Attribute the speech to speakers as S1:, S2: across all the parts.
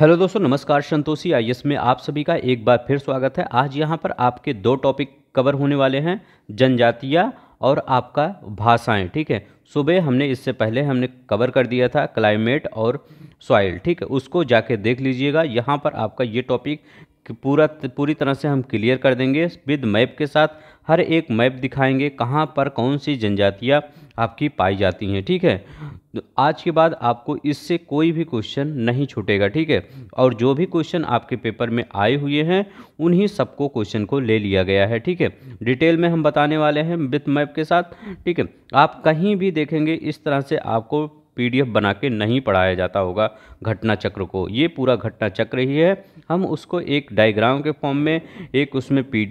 S1: Hello दोस्तों नमस्कार संतोषी आई में आप सभी का एक बार फिर स्वागत है आज यहाँ पर आपके दो टॉपिक कवर होने वाले हैं जनजातिया और आपका भाषाएं ठीक है सुबह हमने इससे पहले हमने कवर कर दिया था क्लाइमेट और सॉइल ठीक है उसको जाके देख लीजिएगा यहाँ पर आपका ये टॉपिक पूरा पूरी तरह से हम क्लियर कर देंगे विद मैप के साथ हर एक मैप दिखाएंगे कहाँ पर कौन सी जनजातियाँ आपकी पाई जाती हैं ठीक है तो आज के बाद आपको इससे कोई भी क्वेश्चन नहीं छूटेगा ठीक है और जो भी क्वेश्चन आपके पेपर में आए हुए हैं उन्हीं सबको क्वेश्चन को ले लिया गया है ठीक है डिटेल में हम बताने वाले हैं विथ मैप के साथ ठीक है आप कहीं भी देखेंगे इस तरह से आपको पीडीएफ बना के नहीं पढ़ाया जाता होगा घटना चक्र को ये पूरा घटना चक्र ही है हम उसको एक डायग्राम के फॉर्म में एक उसमें पी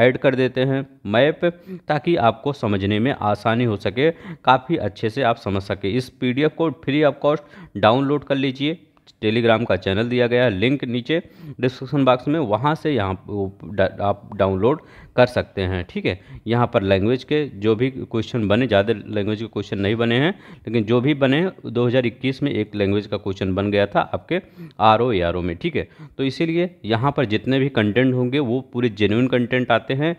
S1: ऐड कर देते हैं मैप ताकि आपको समझने में आसानी हो सके काफ़ी अच्छे से आप समझ सके इस पीडीएफ को फ्री ऑफ कॉस्ट डाउनलोड कर लीजिए टेलीग्राम का चैनल दिया गया है लिंक नीचे डिस्क्रिप्शन बॉक्स में वहाँ से यहाँ आप डाउनलोड कर सकते हैं ठीक है यहाँ पर लैंग्वेज के जो भी क्वेश्चन बने ज़्यादा लैंग्वेज के क्वेश्चन नहीं बने हैं लेकिन जो भी बने 2021 में एक लैंग्वेज का क्वेश्चन बन गया था आपके आर ओ आर ओ में ठीक है तो इसीलिए यहाँ पर जितने भी कंटेंट होंगे वो पूरे जेन्यून कंटेंट आते हैं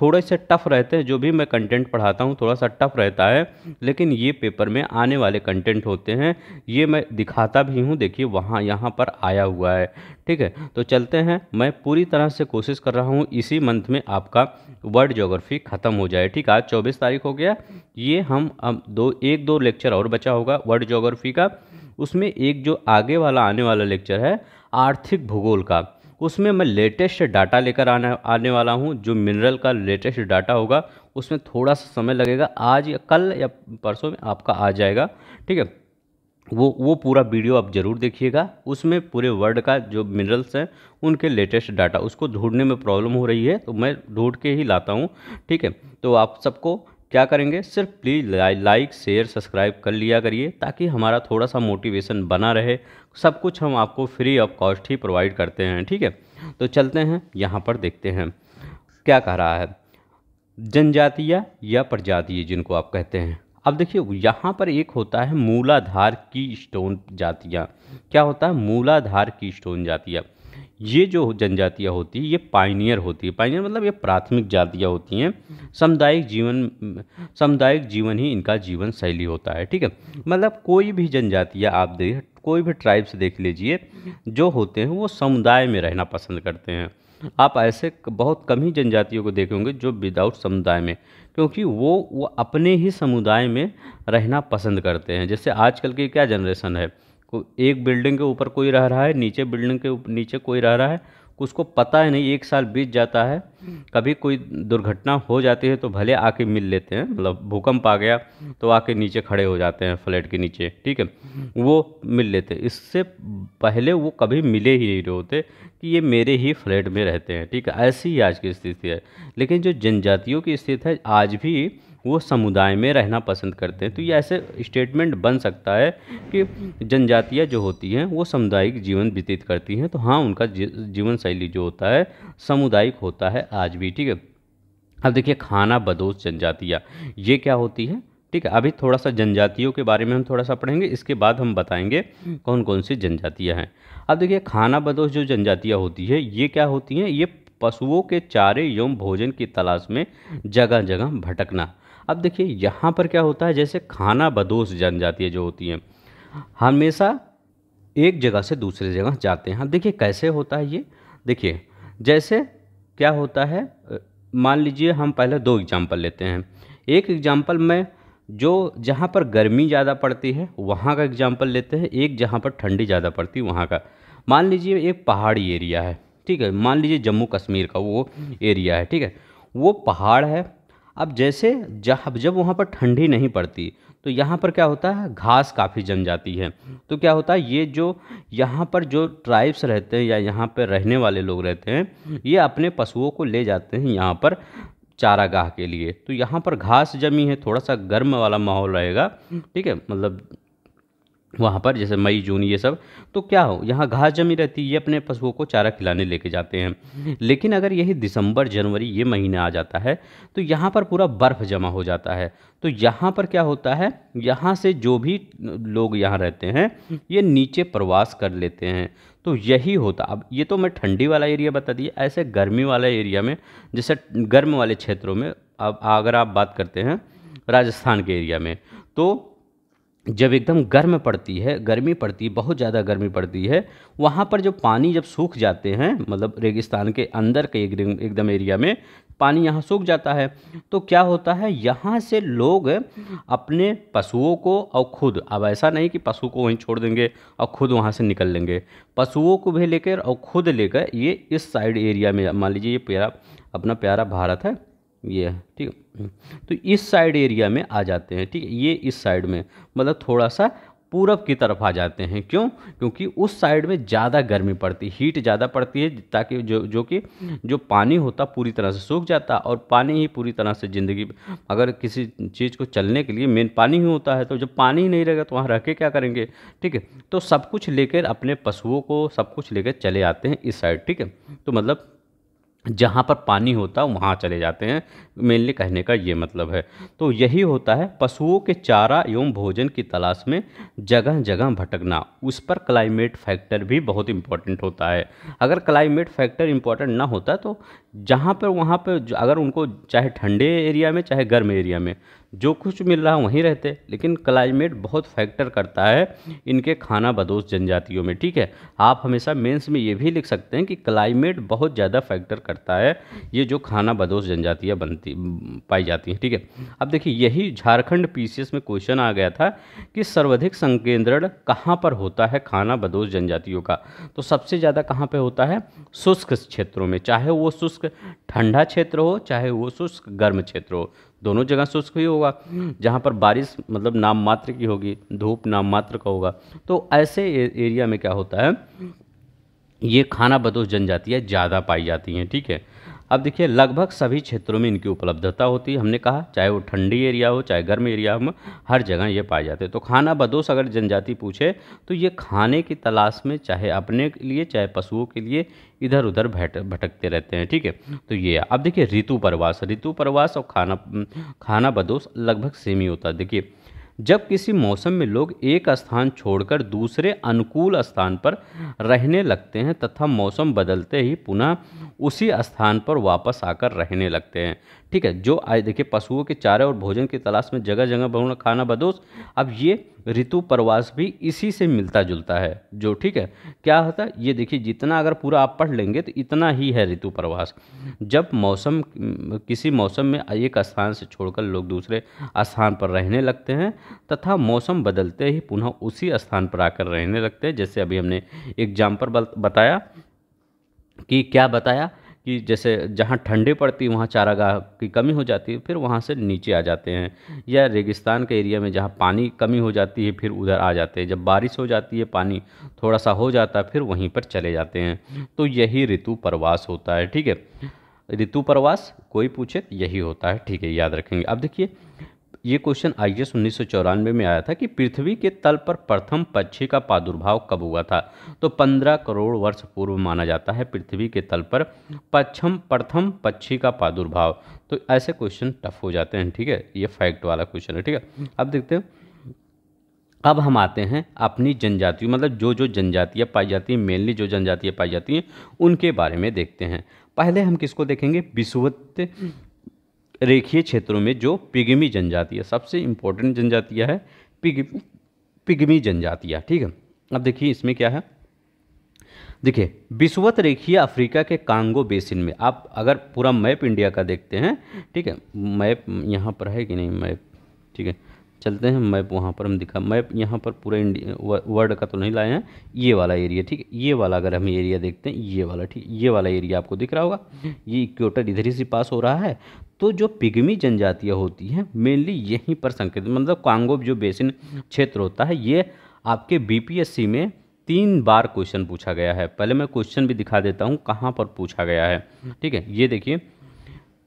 S1: थोड़े से टफ रहते हैं जो भी मैं कंटेंट पढ़ाता हूँ थोड़ा सा टफ रहता है लेकिन ये पेपर में आने वाले कंटेंट होते हैं ये मैं दिखाता भी हूँ देखिए वहाँ यहाँ पर आया हुआ है ठीक है तो चलते हैं मैं पूरी तरह से कोशिश कर रहा हूँ इसी मंथ में आपका वर्ल्ड ज्योग्राफी ख़त्म हो जाए ठीक है आज चौबीस तारीख हो गया ये हम अब दो एक दो लेक्चर और बचा होगा वर्ल्ड जोग्राफी का उसमें एक जो आगे वाला आने वाला लेक्चर है आर्थिक भूगोल का उसमें मैं लेटेस्ट डाटा लेकर आने आने वाला हूँ जो मिनरल का लेटेस्ट डाटा होगा उसमें थोड़ा सा समय लगेगा आज या कल या परसों में आपका आ जाएगा ठीक है वो वो पूरा वीडियो आप ज़रूर देखिएगा उसमें पूरे वर्ल्ड का जो मिनरल्स हैं उनके लेटेस्ट डाटा उसको ढूंढने में प्रॉब्लम हो रही है तो मैं ढूंढ के ही लाता हूँ ठीक है तो आप सबको क्या करेंगे सिर्फ प्लीज़ लाइक शेयर सब्सक्राइब कर लिया करिए ताकि हमारा थोड़ा सा मोटिवेशन बना रहे सब कुछ हम आपको फ्री ऑफ कॉस्ट ही प्रोवाइड करते हैं ठीक है तो चलते हैं यहाँ पर देखते हैं क्या कह रहा है जनजातीय या प्रजातीय जिनको आप कहते हैं अब देखिए यहाँ पर एक होता है मूलाधार की स्टोन जातियाँ क्या होता है मूलाधार की स्टोन जातियाँ ये जो जनजातियाँ होती है ये पाइनियर होती है पाइनियर मतलब ये प्राथमिक जातियाँ होती हैं सामुदायिक जीवन सामुदायिक जीवन ही इनका जीवन शैली होता है ठीक है मतलब कोई भी जनजातियाँ आप देख कोई भी ट्राइब्स देख लीजिए जो होते हैं वो समुदाय में रहना पसंद करते हैं आप ऐसे बहुत कम ही जनजातियों को देखेंगे जो विदाउट समुदाय में क्योंकि वो वो अपने ही समुदाय में रहना पसंद करते हैं जैसे आजकल की क्या जनरेशन है एक बिल्डिंग के ऊपर कोई रह रहा है नीचे बिल्डिंग के नीचे कोई रह रहा है उसको पता ही नहीं एक साल बीत जाता है हम्म। कभी कोई दुर्घटना हो जाती है तो भले आके मिल लेते हैं मतलब भूकंप आ गया हम्म। तो आके नीचे खड़े हो जाते हैं फ्लैट के नीचे ठीक है हम्म। वो मिल लेते हैं इससे पहले वो कभी मिले ही नहीं होते कि ये मेरे ही फ्लैट में रहते हैं ठीक है ऐसी ही आज की स्थिति है लेकिन जो जनजातियों की स्थिति है आज भी वो समुदाय में रहना पसंद करते हैं तो ये ऐसे स्टेटमेंट बन सकता है कि जनजातियाँ जो होती हैं वो सामुदायिक जीवन व्यतीत करती हैं तो हाँ उनका जीवन शैली जो होता है सामुदायिक होता है आज भी ठीक है अब देखिए खाना बदोश जनजातियाँ ये क्या होती है ठीक है अभी थोड़ा सा जनजातियों के बारे में हम थोड़ा सा पढ़ेंगे इसके बाद हम बताएंगे कौन कौन सी जनजातियाँ हैं अब देखिए खाना बदोश जो जनजातियाँ होती है ये क्या होती हैं ये पशुओं के चारे एवं भोजन की तलाश में जगह जगह भटकना अब देखिए यहाँ पर क्या होता है जैसे खाना बदोश जनजातियाँ जो होती हैं हमेशा एक जगह से दूसरे जगह जाते हैं हाँ, देखिए कैसे होता है ये देखिए जैसे क्या होता है मान लीजिए हम पहले दो एग्जाम्पल लेते हैं एक एग्जाम्पल में जो जहाँ पर गर्मी ज़्यादा पड़ती है वहाँ का एग्ज़ाम्पल लेते हैं एक जहाँ पर ठंडी ज़्यादा पड़ती है वहाँ का मान लीजिए एक पहाड़ी एरिया है ठीक है मान लीजिए जम्मू कश्मीर का वो एरिया है ठीक है वो पहाड़ है अब जैसे जब जब वहाँ पर ठंडी नहीं पड़ती तो यहाँ पर क्या होता है घास काफ़ी जम जाती है तो क्या होता है ये जो यहाँ पर जो ट्राइब्स रहते हैं या यहाँ पर रहने वाले लोग रहते हैं ये अपने पशुओं को ले जाते हैं यहाँ पर चारागाह के लिए तो यहाँ पर घास जमी है थोड़ा सा गर्म वाला माहौल रहेगा ठीक है मतलब वहाँ पर जैसे मई जून ये सब तो क्या हो यहाँ घास जमी रहती है ये अपने पशुओं को चारा खिलाने लेके जाते हैं लेकिन अगर यही दिसंबर जनवरी ये महीना आ जाता है तो यहाँ पर पूरा बर्फ़ जमा हो जाता है तो यहाँ पर क्या होता है यहाँ से जो भी लोग यहाँ रहते हैं ये नीचे प्रवास कर लेते हैं तो यही होता अब ये तो मैं ठंडी वाला एरिया बता दिया ऐसे गर्मी वाला एरिया में जैसे गर्म वाले क्षेत्रों में अब अगर आप बात करते हैं राजस्थान के एरिया में तो जब एकदम गर्म पड़ती है गर्मी पड़ती है बहुत ज़्यादा गर्मी पड़ती है वहाँ पर जब पानी जब सूख जाते हैं मतलब रेगिस्तान के अंदर के एकदम एरिया में पानी यहाँ सूख जाता है तो क्या होता है यहाँ से लोग अपने पशुओं को और खुद अब ऐसा नहीं कि पशु को वहीं छोड़ देंगे और खुद वहाँ से निकल लेंगे पशुओं को भी लेकर और खुद लेकर ये इस साइड एरिया में मान लीजिए ये प्यारा अपना प्यारा भारत है ये है ठीक है तो इस साइड एरिया में आ जाते हैं ठीक है ये इस साइड में मतलब थोड़ा सा पूरब की तरफ आ जाते हैं क्यों क्योंकि उस साइड में ज़्यादा गर्मी पड़ती है हीट ज़्यादा पड़ती है ताकि जो जो कि जो पानी होता पूरी तरह से सूख जाता और पानी ही पूरी तरह से ज़िंदगी अगर किसी चीज़ को चलने के लिए मेन पानी ही होता है तो जब पानी ही नहीं रहेगा तो वहाँ रह के क्या करेंगे ठीक है तो सब कुछ लेकर अपने पशुओं को सब कुछ लेकर चले आते हैं इस साइड ठीक है तो मतलब जहाँ पर पानी होता है वहाँ चले जाते हैं मेनली कहने का ये मतलब है तो यही होता है पशुओं के चारा एवं भोजन की तलाश में जगह जगह भटकना उस पर क्लाइमेट फैक्टर भी बहुत इम्पॉर्टेंट होता है अगर क्लाइमेट फैक्टर इम्पॉर्टेंट ना होता तो जहाँ पर वहाँ पर अगर उनको चाहे ठंडे एरिया में चाहे गर्म एरिया में जो कुछ मिल रहा वहीं रहते लेकिन क्लाइमेट बहुत फैक्टर करता है इनके खाना बदोश जनजातियों में ठीक है आप हमेशा मेंस में ये भी लिख सकते हैं कि क्लाइमेट बहुत ज़्यादा फैक्टर करता है ये जो खाना बदोश जनजातियाँ बनती पाई जाती हैं ठीक है अब देखिए यही झारखंड पी में क्वेश्चन आ गया था कि सर्वाधिक संकेंद्रण कहाँ पर होता है खाना बदोश जनजातियों का तो सबसे ज़्यादा कहाँ पर होता है शुष्क क्षेत्रों में चाहे वो शुष्क ठंडा क्षेत्र हो चाहे वो शुष्क गर्म क्षेत्र हो दोनों जगह शुष्क ही होगा होगा जहाँ पर बारिश मतलब नाम मात्र की होगी धूप नाम मात्र का होगा तो ऐसे एरिया में क्या होता है ये खाना बदोश जनजातियाँ ज़्यादा पाई जाती हैं ठीक है अब देखिए लगभग सभी क्षेत्रों में इनकी उपलब्धता होती है हमने कहा चाहे वो ठंडी एरिया हो चाहे गर्म एरिया हो हर जगह ये पाए जाते हैं तो खाना बदोश अगर जनजाति पूछे तो ये खाने की तलाश में चाहे अपने के लिए चाहे पशुओं के लिए इधर उधर भट भटकते रहते हैं ठीक है तो ये अब देखिए ऋतु प्रवास ऋतु प्रवास और खाना खाना बदोश लगभग सेम ही होता है देखिए जब किसी मौसम में लोग एक स्थान छोड़कर दूसरे अनुकूल स्थान पर रहने लगते हैं तथा मौसम बदलते ही पुनः उसी स्थान पर वापस आकर रहने लगते हैं ठीक है जो आए देखिए पशुओं के चारे और भोजन की तलाश में जगह जगह बहुत खाना बदोश अब ये ऋतु प्रवास भी इसी से मिलता जुलता है जो ठीक है क्या होता है ये देखिए जितना अगर पूरा आप पढ़ लेंगे तो इतना ही है ऋतु प्रवास जब मौसम किसी मौसम में एक स्थान से छोड़कर लोग दूसरे स्थान पर रहने लगते हैं तथा मौसम बदलते ही पुनः उसी स्थान पर आकर रहने लगते हैं जैसे अभी हमने एग्जाम्पल बताया कि क्या बताया कि जैसे जहाँ ठंडी पड़ती वहाँ चारागाह की कमी हो जाती है फिर वहाँ से नीचे आ जाते हैं या रेगिस्तान के एरिया में जहाँ पानी कमी हो जाती है फिर उधर आ जाते हैं जब बारिश हो जाती है पानी थोड़ा सा हो जाता है फिर वहीं पर चले जाते हैं तो यही ऋतु प्रवास होता है ठीक है ऋतु प्रवास कोई पूछे तो यही होता है ठीक है याद रखेंगे अब देखिए ये क्वेश्चन आई एस उन्नीस में आया था कि पृथ्वी के तल पर प्रथम पक्षी का प्रादुर्भाव कब हुआ था तो 15 करोड़ वर्ष पूर्व माना जाता है पृथ्वी के तल पर पक्षम प्रथम पक्षी का प्रादुर्भाव तो ऐसे क्वेश्चन टफ हो जाते हैं ठीक है ये फैक्ट वाला क्वेश्चन है ठीक है अब देखते हैं अब हम आते हैं अपनी जनजातियों मतलब जो जो जनजातियाँ पाई जाती हैं मेनली जो जनजातियाँ पाई जाती हैं उनके बारे में देखते हैं पहले हम किसको देखेंगे विश्वत रेखीय क्षेत्रों में जो पिगमी जनजाति है सबसे इम्पोर्टेंट जनजातियाँ है पिग पिगमी जनजातियाँ ठीक है अब देखिए इसमें क्या है देखिए विश्वत रेखीय अफ्रीका के कांगो बेसिन में आप अगर पूरा मैप इंडिया का देखते हैं ठीक है मैप यहाँ पर है कि नहीं मैप ठीक है चलते हैं मैप वहाँ पर हम दिखा मैप यहाँ पर पूरे वर्ल्ड का तो नहीं लाए हैं ये वाला एरिया ठीक है ये वाला अगर हम एरिया देखते हैं ये वाला ठीक ये वाला एरिया आपको दिख रहा होगा ये इक्वेटर इधर ही से पास हो रहा है तो जो पिगमी जनजातियाँ होती हैं मेनली यहीं पर संकेत मतलब कांगो जो बेसिन क्षेत्र होता है ये आपके बी में तीन बार क्वेश्चन पूछा गया है पहले मैं क्वेश्चन भी दिखा देता हूँ कहाँ पर पूछा गया है ठीक है ये देखिए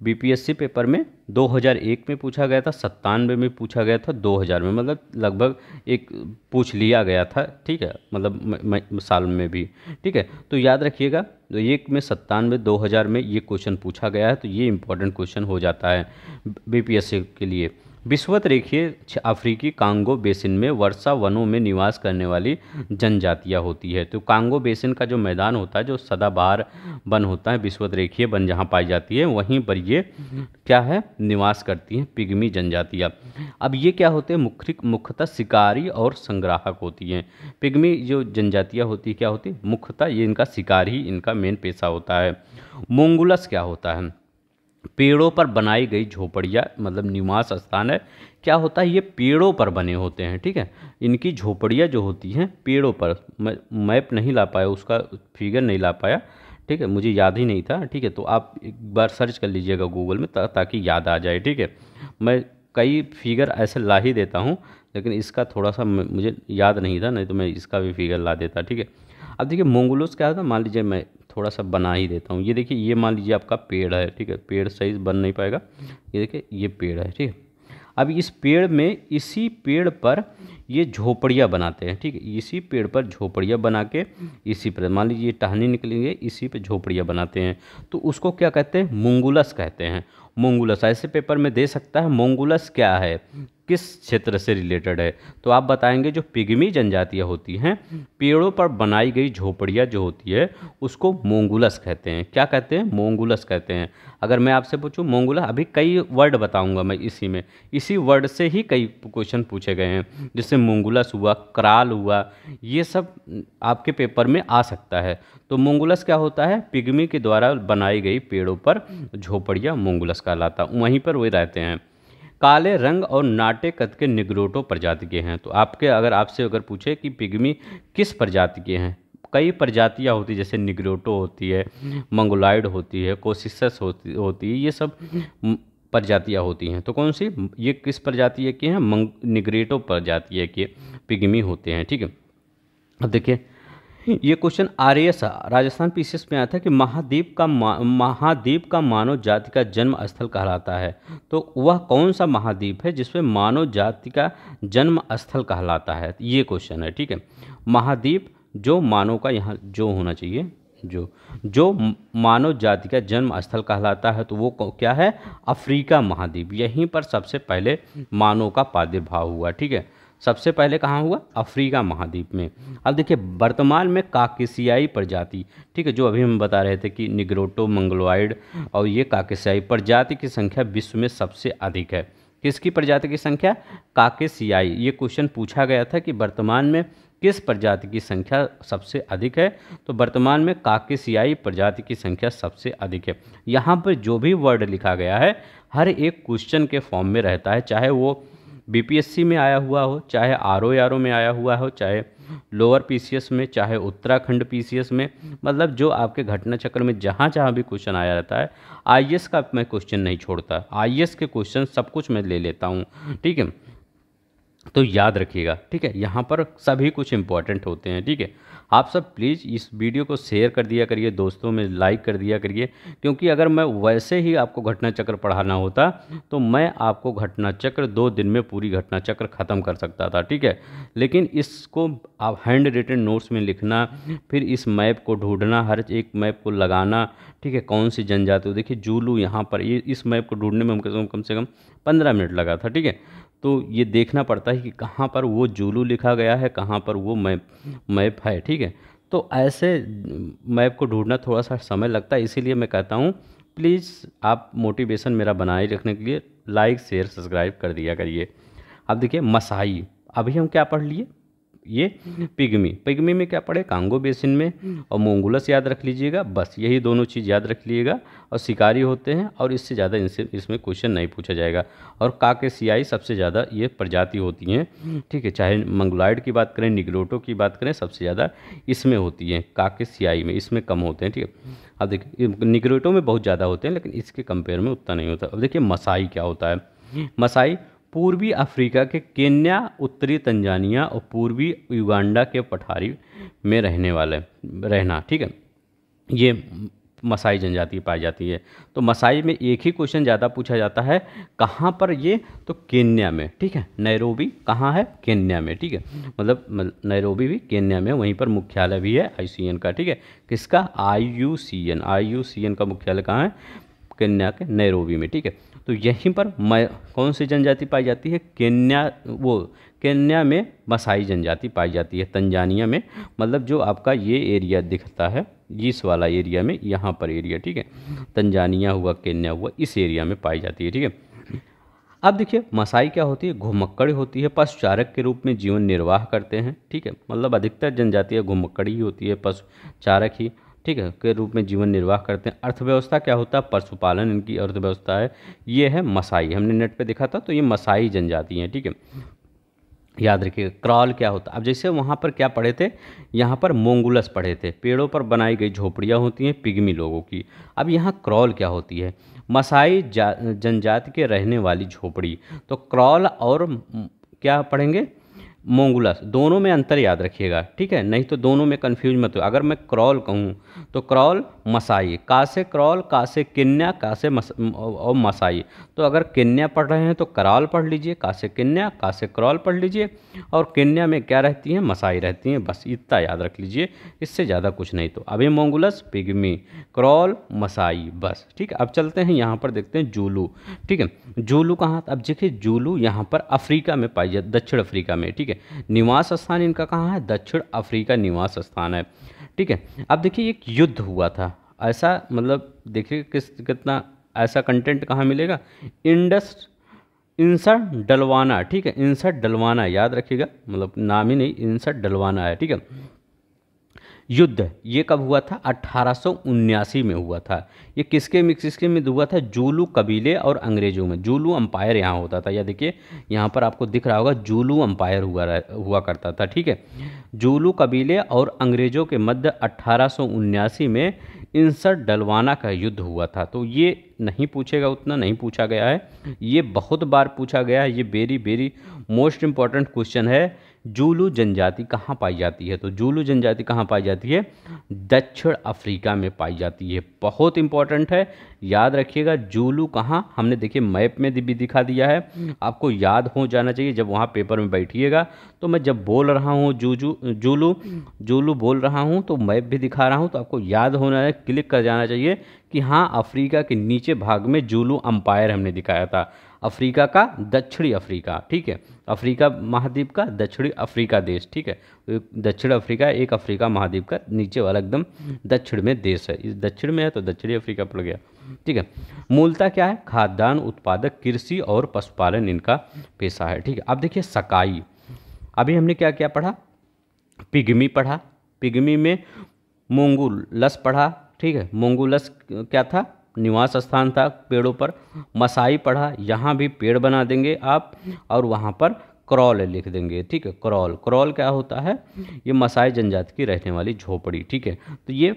S1: बीपीएससी पेपर में 2001 में पूछा गया था सत्तानवे में पूछा गया था 2000 में मतलब लगभग एक पूछ लिया गया था ठीक है मतलब म, म, साल में भी ठीक है तो याद रखिएगा तो एक में सत्तानवे दो हज़ार में ये क्वेश्चन पूछा गया है तो ये इंपॉर्टेंट क्वेश्चन हो जाता है बीपीएससी के लिए विश्वत रेखीय अफ्रीकी कांगो बेसिन में वर्षा वनों में निवास करने वाली जनजातियाँ होती है तो कांगो बेसिन का जो मैदान होता है जो सदाबहार वन होता है विश्वत रेखीय वन जहाँ पाई जाती है वहीं पर ये क्या है निवास करती हैं पिगमी जनजातियाँ अब ये क्या होते हैं मुख्य मुख्यतः शिकारी और संग्राहक होती हैं पिगमी जो जनजातियाँ होती क्या होती मुख्यतः ये इनका शिकार ही इनका मेन पेशा होता है मोंगुलस क्या होता है पेड़ों पर बनाई गई झोपड़ियाँ मतलब निवास स्थान है क्या होता है ये पेड़ों पर बने होते हैं ठीक है इनकी झोपड़ियाँ जो होती हैं पेड़ों पर मैं मैप नहीं ला पाया उसका फिगर नहीं ला पाया ठीक है मुझे याद ही नहीं था ठीक है तो आप एक बार सर्च कर लीजिएगा गूगल में ता, ताकि याद आ जाए ठीक है मैं कई फिगर ऐसे ला ही देता हूँ लेकिन इसका थोड़ा सा मुझे याद नहीं था नहीं तो मैं इसका भी फिगर ला देता ठीक है अब देखिए मंगोलोस क्या था मान लीजिए मैं थोड़ा सा बना ही देता हूँ ये देखिए ये मान लीजिए आपका पेड़ है ठीक है पेड़ साइज़ बन नहीं पाएगा ये देखिए ये पेड़ है ठीक है अब इस पेड़ में इसी पेड़ पर ये झोपड़ियाँ बनाते हैं ठीक है इसी पेड़ पर झोपड़ियाँ बना के इसी पर मान लीजिए टहनी निकलेंगे इसी पर झोपड़ियाँ बनाते हैं तो उसको क्या कहते हैं मुंगुलस कहते हैं मोंगुलस ऐसे पेपर में दे सकता है मोंगुलस क्या है किस क्षेत्र से रिलेटेड है तो आप बताएंगे जो पिगमी जनजातियाँ होती हैं पेड़ों पर बनाई गई झोपड़ियाँ जो होती है उसको मोंगुलस कहते हैं क्या कहते हैं मोंगुलस कहते हैं अगर मैं आपसे पूछूं मोंगुला अभी कई वर्ड बताऊंगा मैं इसी में इसी वर्ड से ही कई क्वेश्चन पूछे गए हैं जैसे मोंगुलस हुआ क्राल हुआ ये सब आपके पेपर में आ सकता है तो मोंगुलस क्या होता है पिगमी के द्वारा बनाई गई पेड़ों पर झोपड़ियाँ मोंगुलस कहलाता वहीं पर वे रहते हैं काले रंग और नाटे कद के निगरोटो प्रजाति के हैं तो आपके अगर आपसे अगर पूछे कि पिग्मी किस प्रजाति के हैं कई प्रजातियाँ होती जैसे निगरोटो होती है मंगोलाइड होती है कोशिश होती होती है ये सब प्रजातियाँ होती हैं तो कौन सी ये किस प्रजाति के हैं मंग निगरेटो प्रजाति के पिग्मी होते हैं ठीक है अब देखिए ये क्वेश्चन आर राजस्थान पीसीएस में आया था कि महाद्वीप का महाद्वीप का मानव जाति का जन्म स्थल कहलाता है तो वह कौन सा महाद्वीप है जिसमें मानव जाति का जन्म स्थल कहलाता है ये क्वेश्चन है ठीक है महाद्वीप जो मानव का यहाँ जो होना चाहिए जो जो मानव जाति का जन्म स्थल कहलाता है तो वो क्या है अफ्रीका महाद्वीप यहीं पर सबसे पहले मानव का प्रादुर्भाव हुआ ठीक है सबसे पहले कहाँ हुआ अफ्रीका महाद्वीप में अब देखिए वर्तमान में काकेशियाई प्रजाति ठीक है जो अभी हम बता रहे थे कि निग्रोटो मंगलोइड और ये काकेशियाई प्रजाति की संख्या विश्व में सबसे अधिक है किसकी प्रजाति की संख्या काकेशियाई ये क्वेश्चन पूछा गया था कि वर्तमान में किस प्रजाति की संख्या सबसे अधिक है तो वर्तमान में काकेशियाई प्रजाति की संख्या सबसे अधिक है यहाँ पर जो भी वर्ड लिखा गया है हर एक क्वेश्चन के फॉर्म में रहता है चाहे वो बीपीएससी में आया हुआ हो चाहे आर ओ आर ओ में आया हुआ हो चाहे लोअर पीसीएस में चाहे उत्तराखंड पीसीएस में मतलब जो आपके घटना चक्र में जहाँ जहाँ भी क्वेश्चन आया रहता है आईएएस का मैं क्वेश्चन नहीं छोड़ता आईएएस के क्वेश्चन सब कुछ मैं ले लेता हूँ ठीक है तो याद रखिएगा ठीक है यहाँ पर सभी कुछ इंपॉर्टेंट होते हैं ठीक है आप सब प्लीज़ इस वीडियो को शेयर कर दिया करिए दोस्तों में लाइक कर दिया करिए क्योंकि अगर मैं वैसे ही आपको घटना चक्र पढ़ाना होता तो मैं आपको घटना चक्र दो दिन में पूरी घटना चक्र ख़त्म कर सकता था ठीक है लेकिन इसको आप हैंड रिटन नोट्स में लिखना फिर इस मैप को ढूंढना हर एक मैप को लगाना ठीक है कौन सी जनजाति देखिए जूलू यहाँ पर इस मैप को ढूंढने में कम से कम पंद्रह मिनट लगा था ठीक है तो ये देखना पड़ता है कि कहाँ पर वो जुलू लिखा गया है कहाँ पर वो मैप मैप है ठीक है तो ऐसे मैप को ढूंढना थोड़ा सा समय लगता है इसीलिए मैं कहता हूँ प्लीज़ आप मोटिवेशन मेरा बनाए रखने के लिए लाइक शेयर सब्सक्राइब कर दिया करिए अब देखिए मसाई अभी हम क्या पढ़ लिए ये हम्म। पिगमी पिगमी में क्या पड़े कांगो बेसिन में हम्म। और मोंगुलस याद रख लीजिएगा बस यही दोनों चीज़ याद रख लीजिएगा और शिकारी होते हैं और इससे ज़्यादा इनसे इसमें क्वेश्चन नहीं पूछा जाएगा और काकेसियाई सबसे ज़्यादा ये प्रजाति होती हैं हम्म। ठीक है चाहे मंगलाइड की बात करें निगलोटो की बात करें सबसे ज़्यादा इसमें होती हैं काकेसियाई में इसमें कम होते हैं ठीक है अब देखिए निगलोटो में बहुत ज़्यादा होते हैं लेकिन इसके कंपेयर में उतना नहीं होता अब देखिए मसाई क्या होता है मसाई पूर्वी अफ्रीका के केन्या उत्तरी तंजानिया और पूर्वी युगांडा के पठारी में रहने वाले रहना ठीक है ये मसाई जनजाति पाई जाती है तो मसाई में एक ही क्वेश्चन ज़्यादा पूछा जाता है कहाँ पर ये तो केन्या में ठीक है नैरोबी कहाँ है केन्या में ठीक है मतलब नैरोबी भी केन्या में वहीं पर मुख्यालय भी है आई का ठीक है किसका I U C N I U C N का मुख्यालय कहाँ है केन्या के नैरोबी में ठीक है तो यहीं पर कौन सी जनजाति पाई जाती है केन्या वो केन्या में मसाई जनजाति पाई जाती है तंजानिया में मतलब जो आपका ये एरिया दिखता है जिस वाला एरिया में यहाँ पर एरिया ठीक है तंजानिया हुआ केन्या हुआ इस एरिया में पाई जाती है ठीक है अब देखिए मसाई क्या होती है घुमक्कड़ होती है पशुचारक के रूप में जीवन निर्वाह करते हैं ठीक है मतलब अधिकतर जनजातियाँ घुमक्कड़ ही होती है पशुचारक ही ठीक है के रूप में जीवन निर्वाह करते हैं अर्थव्यवस्था क्या होता है पशुपालन इनकी अर्थव्यवस्था है ये है मसाई हमने नेट पे देखा था तो ये मसाई जनजाति हैं ठीक है याद रखिए क्रॉल क्या होता अब जैसे वहाँ पर क्या पढ़े थे यहाँ पर मोंगुलस पढ़े थे पेड़ों पर बनाई गई झोपड़ियाँ होती हैं पिगमी लोगों की अब यहाँ क्रॉल क्या होती है मसाई जनजाति के रहने वाली झोपड़ी तो क्रॉल और क्या पढ़ेंगे मोंगुलस दोनों में अंतर याद रखिएगा ठीक है नहीं तो दोनों में कन्फ्यूज मत हो अगर मैं क्रॉल कहूँ तो क्रॉल मसाई का से क्रॉल का से किन्या का से मस, और मसाई तो अगर किन्या पढ़ रहे हैं तो कराल पढ़ लीजिए का से किन्या का से क्रॉल पढ़ लीजिए और किन्या में क्या रहती हैं मसाई रहती हैं बस इतना याद रख लीजिए इससे ज़्यादा कुछ नहीं तो अभी मोंगुलस पिगमी क्रॉल मसाई बस ठीक है अब चलते हैं यहाँ पर देखते हैं जूलू ठीक है जूलू कहाँ अब देखिए जूलू यहाँ पर अफ्रीका में पाई जाती दक्षिण अफ्रीका में ठीक है है निवास स्थान इनका कहाँ है दक्षिण अफ्रीका निवास स्थान है ठीक है अब देखिए एक युद्ध हुआ था ऐसा मतलब देखिए किस कितना ऐसा कंटेंट कहाँ मिलेगा इंडस इंसर डलवाना ठीक है इंसर डलवाना याद रखिएगा मतलब नाम ही नहीं इंसर डलवाना है ठीक है युद्ध ये कब हुआ था अट्ठारह में हुआ था ये किसके मिक्स किसके में हुआ था जूलू कबीले और अंग्रेज़ों में जूलू अम्पायर यहाँ होता था या देखिए यहाँ पर आपको दिख रहा होगा जूलू अम्पायर हुआ हुआ करता था ठीक है जूलू कबीले और अंग्रेज़ों के मध्य अट्ठारह में इंसर डलवाना का युद्ध हुआ था तो ये नहीं पूछेगा उतना नहीं पूछा गया है ये बहुत बार पूछा गया है ये very very most important question है जूलू जनजाति कहाँ पाई जाती है तो जूलू जनजाति कहाँ पाई जाती है दक्षिण अफ्रीका में पाई जाती है बहुत इंपॉर्टेंट है याद रखिएगा जूलू कहाँ हमने देखिए मैप में भी दिखा दिया है आपको याद हो जाना चाहिए जब वहाँ पेपर में बैठिएगा तो मैं जब बोल रहा हूँ जूजू जूलू जूलू बोल रहा हूँ तो मैप भी दिखा रहा हूँ तो आपको याद होना है क्लिक कर जाना चाहिए कि हाँ अफ्रीका के नीचे भाग में जूलू अंपायर हमने दिखाया था अफ्रीका का दक्षिणी अफ्रीका ठीक है अफ्रीका महाद्वीप का दक्षिणी अफ्रीका देश ठीक है दक्षिण अफ्रीका एक अफ्रीका महाद्वीप का नीचे वाला एकदम दक्षिण में देश है इस दक्षिण में है तो दक्षिणी अफ्रीका पड़ गया ठीक है मूलता क्या है खाद्यान्न उत्पादक कृषि और पशुपालन इनका पेशा है ठीक है अब देखिए सकाई अभी हमने क्या क्या पढ़ा पिगमी पढ़ा पिगमी में मोंगुलस पढ़ा ठीक है मोंगुलस क्या था निवास स्थान था पेड़ों पर मसाई पढ़ा यहाँ भी पेड़ बना देंगे आप और वहाँ पर क्रॉल लिख देंगे ठीक है क्रॉल क्रॉल क्या होता है ये मसाई जनजाति की रहने वाली झोपड़ी ठीक है तो ये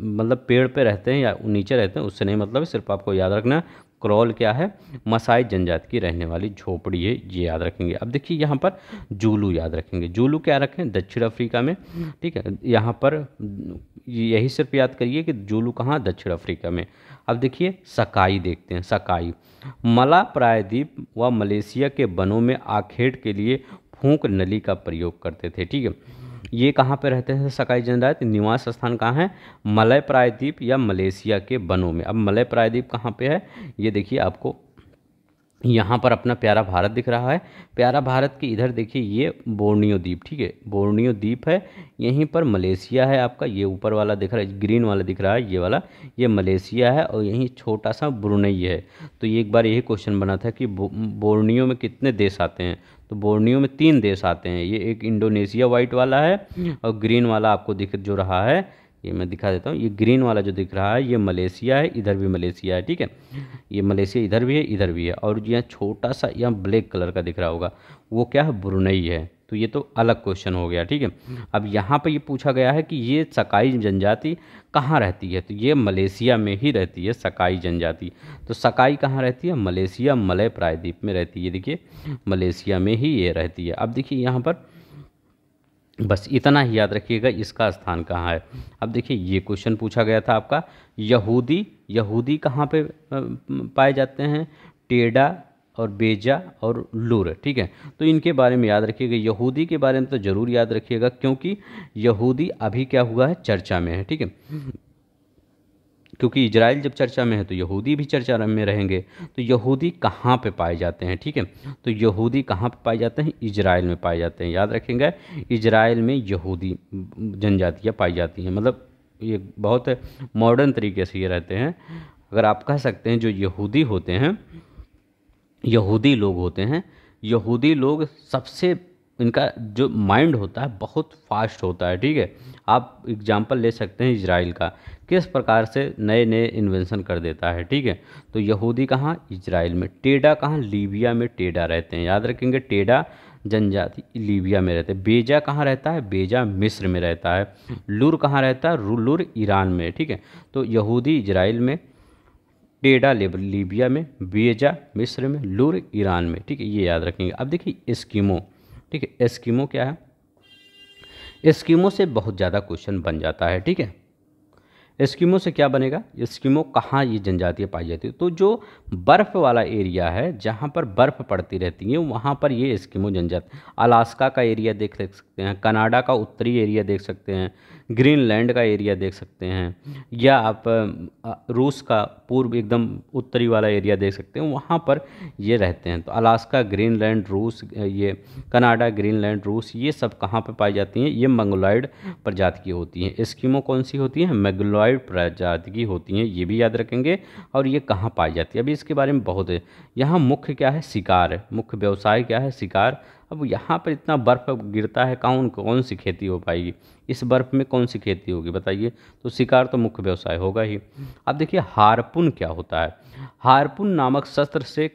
S1: मतलब पेड़ पे रहते हैं या नीचे रहते हैं उससे नहीं मतलब सिर्फ आपको याद रखना क्रॉल क्या है मसाई जनजाति की रहने वाली झोपड़ी है ये याद रखेंगे अब देखिए यहाँ पर जूलू याद रखेंगे जूलू क्या रखें दक्षिण अफ्रीका में ठीक है यहाँ पर यही सिर्फ याद करिए कि जूलू कहाँ दक्षिण अफ्रीका में अब देखिए सकाई देखते हैं सकाई मला प्रायद्वीप व मलेशिया के बनों में आखेड़ के लिए फूंक नली का प्रयोग करते थे ठीक है ये कहाँ पर रहते हैं सकाई जनजाति निवास स्थान कहाँ है मलय प्रायद्वीप या मलेशिया के बनों में अब मलय प्रायद्वीप कहाँ पे है ये देखिए आपको यहाँ पर अपना प्यारा भारत दिख रहा है प्यारा भारत के इधर देखिए ये बोर्नियो द्वीप ठीक है बोर्नियो द्वीप है यहीं पर मलेशिया है आपका ये ऊपर वाला दिख रहा है ग्रीन वाला दिख रहा है ये वाला ये मलेशिया है और यहीं छोटा सा ब्रुनई है तो ये एक बार यही क्वेश्चन बना था कि बो, बोर्नियो में कितने देश आते हैं तो बोर्नियो में तीन देश आते हैं ये एक इंडोनेशिया वाइट वाला है और ग्रीन वाला आपको दिख जो रहा है ये मैं दिखा देता हूँ ये ग्रीन वाला जो दिख रहा है ये मलेशिया है इधर भी मलेशिया है ठीक है ये मलेशिया इधर भी है इधर भी है और यहाँ छोटा सा यहाँ ब्लैक कलर का दिख रहा होगा वो क्या है ब्रुनई है तो ये तो अलग क्वेश्चन हो गया ठीक है अब यहाँ पर ये पूछा गया है कि ये सकाई जनजाति कहाँ रहती है तो ये मलेशिया में ही रहती है सकाई जनजाति तो सकाई कहाँ रहती है मलेशिया मलय प्रायद्वीप में रहती है देखिए मलेशिया में ही ये रहती है अब देखिए यहाँ पर बस इतना ही याद रखिएगा इसका स्थान कहाँ है अब देखिए ये क्वेश्चन पूछा गया था आपका यहूदी यहूदी कहाँ पे पाए जाते हैं टेडा और बेजा और लूर ठीक है तो इनके बारे में याद रखिएगा यहूदी के बारे में तो ज़रूर याद रखिएगा क्योंकि यहूदी अभी क्या हुआ है चर्चा में है ठीक है क्योंकि इजराइल जब चर्चा में है तो यहूदी भी चर्चा में रहेंगे तो यहूदी कहाँ पे पाए जाते हैं ठीक है तो यहूदी कहाँ पे पाए जाते हैं इजराइल में पाए जाते हैं याद रखेंगे इजराइल में यहूदी जनजातियाँ पाई जाती हैं मतलब ये बहुत मॉडर्न तरीके से ये रहते हैं अगर आप कह सकते हैं जो यहूदी होते हैं यहूदी लोग होते हैं यहूदी लोग सबसे इनका जो माइंड होता है बहुत फास्ट होता है ठीक है आप एग्जांपल ले सकते हैं इजराइल का किस प्रकार से नए नए इन्वेंशन कर देता है ठीक है तो यहूदी कहाँ इजराइल में टेडा कहाँ लीबिया में टेडा रहते हैं याद रखेंगे टेडा जनजाति लीबिया में रहते हैं बेजा कहाँ रहता है बेजा मिस्र में रहता है लुर कहाँ रहता है लुर ईरान में ठीक है तो यहूदी इजराइल में टेडा लेबर लीबिया में बेजा मिस्र में लूर ईरान में ठीक है ये याद रखेंगे अब देखिए एस्किमो ठीक है एस्किमो क्या है एस्किमो से बहुत ज़्यादा क्वेश्चन बन जाता है ठीक है एस्किमो से क्या बनेगा एस्किमो कहाँ ये जनजातियाँ पाई जाती है तो जो बर्फ़ वाला एरिया है जहाँ पर बर्फ़ पड़ती रहती है वहाँ पर ये एस्किमो जनजाति अलास्का का एरिया देख सकते हैं कनाडा का उत्तरी एरिया देख सकते हैं ग्रीनलैंड का एरिया देख सकते हैं या आप रूस का पूर्व एकदम उत्तरी वाला एरिया देख सकते हैं वहाँ पर ये रहते हैं तो अलास्का ग्रीनलैंड रूस ये कनाडा ग्रीनलैंड रूस ये सब कहाँ पर पाई जाती हैं ये मंगलॉयड प्रजाति की होती हैं स्कीमों कौन सी होती हैं मंगोलाइड प्रजाति की होती हैं ये भी याद रखेंगे और ये कहाँ पाई जाती है अभी इसके बारे में बहुत है यहाँ मुख्य क्या है शिकार मुख्य व्यवसाय क्या है शिकार अब यहाँ पर इतना बर्फ़ गिरता है कौन कौन सी खेती हो पाएगी इस बर्फ़ में कौन सी खेती होगी बताइए तो शिकार तो मुख्य व्यवसाय होगा ही अब देखिए हारपुन क्या होता है हारपुन नामक शस्त्र से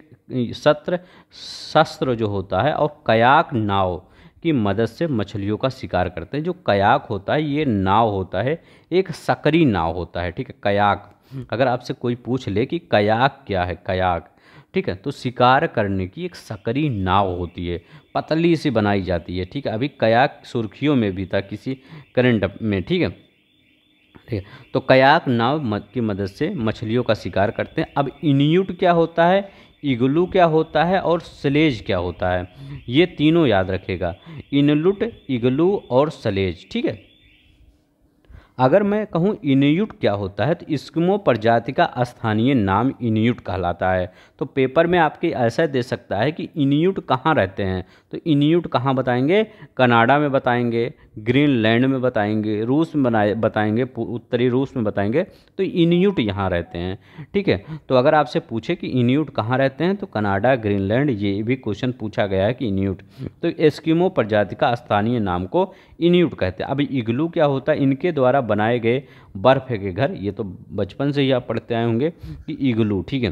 S1: शस्त्र शस्त्र जो होता है और कयाक नाव की मदद से मछलियों का शिकार करते हैं जो कयाक होता है ये नाव होता है एक सकरी नाव होता है ठीक है कयाक अगर आपसे कोई पूछ ले कि कयाक क्या है कयाक ठीक है तो शिकार करने की एक सकरी नाव होती है पतली सी बनाई जाती है ठीक है अभी कयाक सुर्खियों में भी था किसी करंट में ठीक है ठीक है तो कयाक नाव की मदद से मछलियों का शिकार करते हैं अब इन्यूट क्या होता है इगलू क्या होता है और सलेज क्या होता है ये तीनों याद रखेगा इनलुट इगलू और सलेज ठीक है अगर मैं कहूँ इनयुट क्या होता है तो इस्किमो प्रजाति का स्थानीय नाम इनयुट कहलाता है तो पेपर में आपके ऐसा दे सकता है कि इनयुट कहाँ रहते हैं तो इनयुट कहाँ बताएंगे कनाडा में बताएंगे ग्रीनलैंड में बताएंगे रूस में बनाए बताएंगे उत्तरी रूस में बताएंगे तो इन्यूट यहाँ रहते हैं ठीक है तो अगर आपसे पूछे कि इन्यूट कहाँ रहते हैं तो कनाडा ग्रीनलैंड ये भी क्वेश्चन पूछा गया है कि इन्यूट तो एस्किमो प्रजाति का स्थानीय नाम को इन्यूट कहते हैं अब इग्लू क्या होता है इनके द्वारा बनाए गए बर्फ़ के घर ये तो बचपन से ही आप पढ़ते आए होंगे कि इग्लू ठीक है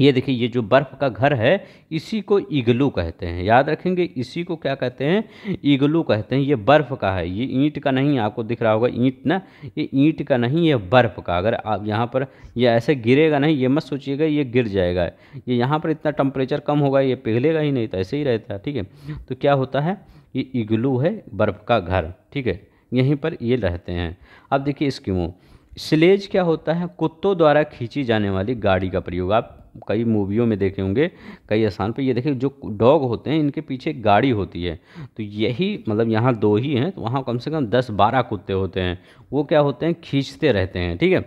S1: ये देखिए ये जो बर्फ़ का घर है इसी को ईगलू कहते हैं याद रखेंगे इसी को क्या कहते हैं ईगलू कहते हैं ये बर्फ़ का है ये ईंट का नहीं आपको दिख रहा होगा ईंट ना ये ईंट का नहीं ये बर्फ़ का अगर आप यहाँ पर ये ऐसे गिरेगा नहीं ये मत सोचिएगा ये गिर जाएगा ये यहाँ पर इतना टम्परेचर कम होगा ये पिघलेगा ही नहीं तो ऐसे ही रहता है ठीक है तो क्या होता है ये ईगलू है बर्फ़ का घर ठीक है यहीं पर ये रहते हैं अब देखिए स्कीमों स्लेज क्या होता है कुत्तों द्वारा खींची जाने वाली गाड़ी का प्रयोग आप कई मूवियों में देखे होंगे कई स्थान पे ये देखिए जो डॉग होते हैं इनके पीछे एक गाड़ी होती है तो यही मतलब यहाँ दो ही हैं तो वहाँ कम से कम दस बारह कुत्ते होते हैं वो क्या होते हैं खींचते रहते हैं ठीक है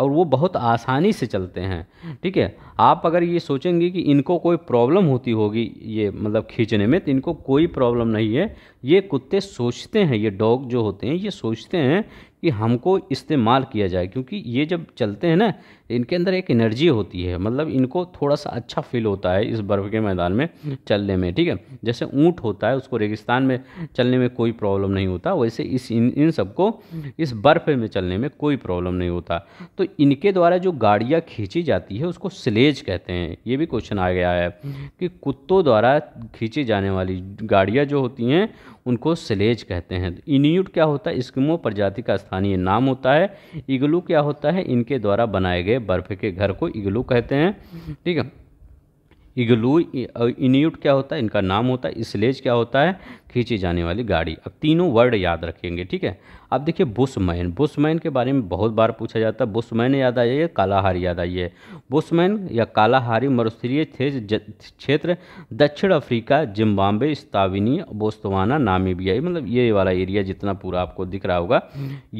S1: और वो बहुत आसानी से चलते हैं ठीक है आप अगर ये सोचेंगे कि इनको कोई प्रॉब्लम होती होगी ये मतलब खींचने में तो इनको कोई प्रॉब्लम नहीं है ये कुत्ते सोचते हैं ये डॉग जो होते हैं ये सोचते हैं कि हमको इस्तेमाल किया जाए क्योंकि ये जब चलते हैं ना इनके अंदर एक एनर्जी होती है मतलब इनको थोड़ा सा अच्छा फील होता है इस बर्फ़ के मैदान में हम्म। चलने में ठीक है जैसे ऊँट होता है उसको रेगिस्तान में चलने में कोई प्रॉब्लम नहीं होता वैसे इस इन, इन सबको हम्म। इस बर्फ़ में चलने में कोई प्रॉब्लम नहीं होता तो इनके द्वारा जो गाड़ियाँ खींची जाती है उसको स्लेज कहते हैं ये भी क्वेश्चन आ गया है हम्म। कि कुत्तों द्वारा खींची जाने वाली गाड़ियाँ जो होती हैं उनको स्लेज कहते हैं इन्यूट क्या होता है इसकमो प्रजाति का स्थानीय नाम होता है इगलू क्या होता है इनके द्वारा बनाए गए बर्फ़ के घर को इग्लू कहते हैं ठीक है इग्लू इन्यूट क्या होता है इनका नाम होता है स्लेज क्या होता है खींची जाने वाली गाड़ी अब तीनों वर्ड याद रखेंगे ठीक है अब देखिए बुशमैन बुशमैन के बारे में बहुत बार पूछा जाता है बुशमैन याद आई है कालाहारी याद आई है बुशमैन या कालाहारी मरुस्थलीय क्षेत्र दक्षिण Africa Zimbabwe Eswatini Botswana Namibia मतलब ये वाला एरिया जितना पूरा आपको दिख रहा होगा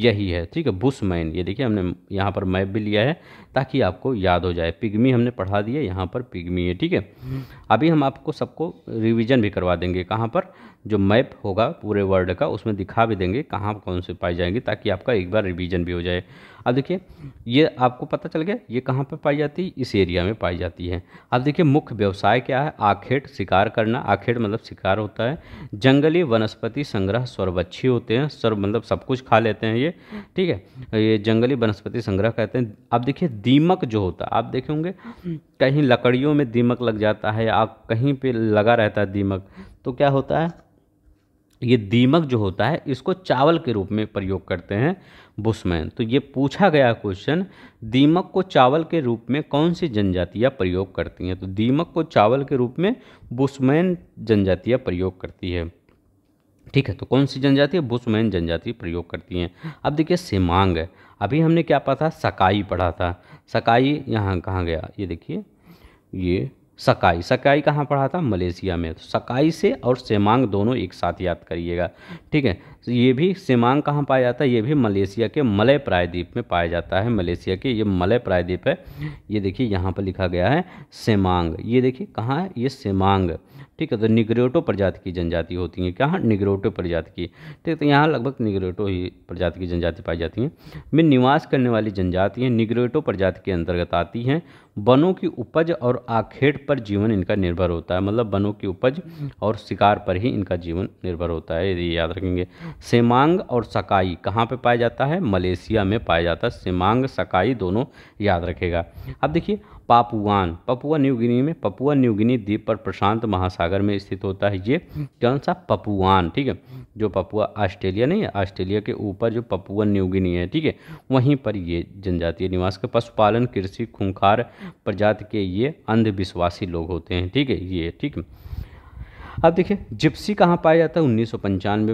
S1: यही है ठीक है बुशमैन ये देखिए हमने यहाँ पर मैप भी लिया है ताकि आपको याद हो जाए पिगमी हमने पढ़ा दिया यहाँ पर पिगमी है ठीक है हम्म। अभी हम आपको सबको रिविज़न भी करवा देंगे कहाँ पर जो मैप होगा पूरे वर्ल्ड का उसमें दिखा भी देंगे कहाँ कौन से पाई जाएंगी ताकि आपका एक बार रिवीजन भी हो जाए अब देखिए ये आपको पता चल गया ये कहाँ पर पाई जाती है इस एरिया में पाई जाती है अब देखिए मुख्य व्यवसाय क्या है आखेट शिकार करना आखेट मतलब शिकार होता है जंगली वनस्पति संग्रह सर्वक्षी होते हैं सर्व मतलब सब कुछ खा लेते हैं ये ठीक है ये जंगली वनस्पति संग्रह कहते हैं अब देखिए दीमक जो होता है आप देखे होंगे कहीं लकड़ियों में दीमक लग जाता है आप कहीं पर लगा रहता है दीमक तो क्या होता है ये दीमक जो होता है इसको चावल के रूप में प्रयोग करते हैं बुशमैन तो ये पूछा गया क्वेश्चन दीमक को चावल के रूप में कौन सी जनजातियाँ प्रयोग करती हैं तो दीमक को चावल के रूप में बुशमैन जनजातियाँ प्रयोग करती है ठीक है तो कौन सी जनजाति है बुशमैन जनजाति प्रयोग करती हैं अब देखिए सेमांग है अभी हमने क्या पढ़ा था सकाई पढ़ा था सकाई यहाँ कहाँ गया ये देखिए ये सकाई सकाई कहाँ पढ़ा था मलेशिया में तो सकाई से और सेमांग दोनों एक साथ याद करिएगा ठीक है तो ये भी सेमांग कहाँ पाया जाता है ये भी मलेशिया के मलय प्रायद्वीप में पाया जाता है मलेशिया के ये मलय प्रायद्वीप है ये देखिए यहाँ पर लिखा गया है सेमांग ये देखिए कहाँ है ये सेमांग ठीक है तो निगरेटो प्रजाति की जनजाति होती हैं क्या निगरेटो प्रजाति की ठीक है तो यहाँ लगभग निगरेटो ही प्रजाति की जनजाति पाई जाती हैं में निवास करने वाली जनजातियाँ निगरेटो प्रजाति के अंतर्गत आती हैं वनों की उपज और आखेट पर जीवन इनका निर्भर होता है मतलब वनों की उपज और शिकार पर ही इनका जीवन निर्भर होता है यदि याद रखेंगे सेमांग और सकाई कहाँ पर पाया जाता है मलेशिया में पाया जाता है सेमांग सकाई दोनों याद रखेगा अब देखिए पापुआन पपुआ न्यू गिनी में पपुआ न्यू गिनी द्वीप पर प्रशांत महासागर में स्थित होता है ये कौन सा पपुआन ठीक है जो पपुआ ऑस्ट्रेलिया नहीं है ऑस्ट्रेलिया के ऊपर जो पपुआ न्यू गिनी है ठीक है वहीं पर ये जनजातीय निवास का पशुपालन कृषि खूंखार प्रजाति के ये अंधविश्वासी लोग होते हैं ठीक है ये ठीक है अब देखिए जिप्सी कहाँ पाया जाता है उन्नीस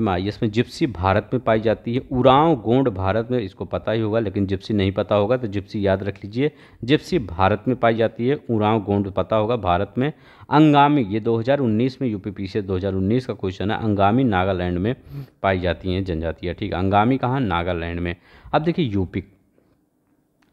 S1: में आई इसमें जिप्सी भारत में पाई जाती है उरांव गोंड भारत में इसको पता ही होगा लेकिन जिप्सी नहीं पता होगा तो जिप्सी याद रख लीजिए जिप्सी भारत में पाई जाती है उरांव गोंड पता होगा भारत में अंगामी ये 2019 में यू से पी का क्वेश्चन है अंगामी नागालैंड में पाई जाती हैं जनजातियाँ ठीक अंगामी कहाँ नागालैंड में अब देखिए यूपिक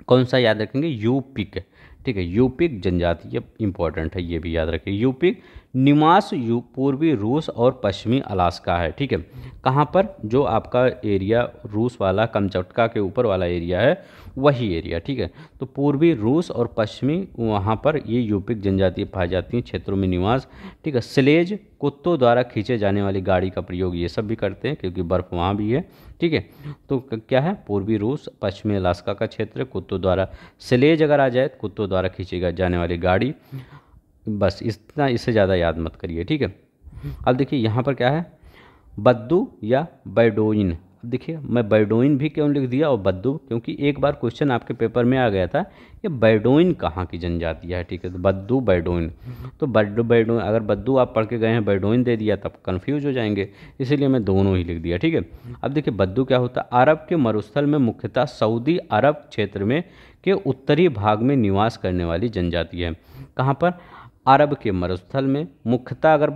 S1: कौन सा याद रखेंगे यूपिक ठीक है यूपिक जनजाति इंपॉर्टेंट है ये भी याद रखें यूपिक निवास पूर्वी रूस और पश्चिमी अलास्का है ठीक है कहाँ पर जो आपका एरिया रूस वाला कमचटका के ऊपर वाला एरिया है वही एरिया ठीक है तो पूर्वी रूस और पश्चिमी वहाँ पर ये यूपिक जनजाति पाई जाती हैं क्षेत्रों में निवास ठीक है स्लेज कुत्तों द्वारा खींचे जाने वाली गाड़ी का प्रयोग ये सब भी करते हैं क्योंकि बर्फ़ वहाँ भी है ठीक है तो क्या है पूर्वी रूस पश्चिमी अलास्का का क्षेत्र कुत्तों द्वारा स्लेज अगर आ जाए कुत्तों द्वारा खींची जाने वाली गाड़ी बस इतना इससे ज़्यादा याद मत करिए ठीक है अब देखिए यहाँ पर क्या है बद्दू या बैडोइन अब देखिए मैं बैडोइन भी क्यों लिख दिया और बद्दू क्योंकि एक बार क्वेश्चन आपके पेपर में आ गया था कि बैडोइन कहाँ की जनजाति है ठीक है तो बद्दू बैडोइन तो बड्डू बैडोइन अगर बद्दू आप पढ़ के गए हैं बैडोइन दे दिया तब कन्फ्यूज हो जाएंगे इसीलिए मैं दोनों ही लिख दिया ठीक है अब देखिए बद्दू क्या होता है अरब के मरुस्थल में मुख्यतः सऊदी अरब क्षेत्र में के उत्तरी भाग में निवास करने वाली जनजाति है कहाँ पर अरब के मरुस्थल में मुख्यतः अगर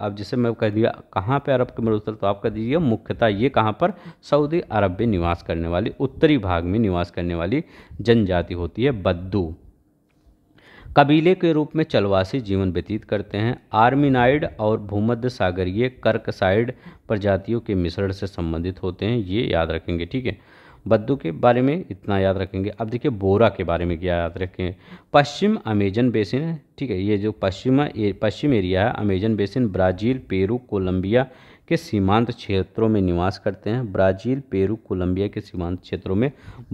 S1: अब जैसे मैं कह दिया कहाँ पे अरब के मरुस्थल तो आप कह दीजिए मुख्यतः ये कहाँ पर सऊदी अरब में निवास करने वाली उत्तरी भाग में निवास करने वाली जनजाति होती है बद्दू कबीले के रूप में चलवासी जीवन व्यतीत करते हैं आर्मिनाइड और भूमध्य सागरीय कर्कसाइड प्रजातियों के मिश्रण से संबंधित होते हैं ये याद रखेंगे ठीक है बद्दू के बारे में इतना याद रखेंगे अब देखिए बोरा के बारे में क्या याद रखें पश्चिम अमेजन बेसिन है ठीक है ये जो पश्चिम पश्चिम एरिया है Amazon basin Brazil Peru Colombia के सीमांत क्षेत्रों में निवास करते हैं ब्राज़ील पेरू कोलंबिया के सीमांत क्षेत्रों में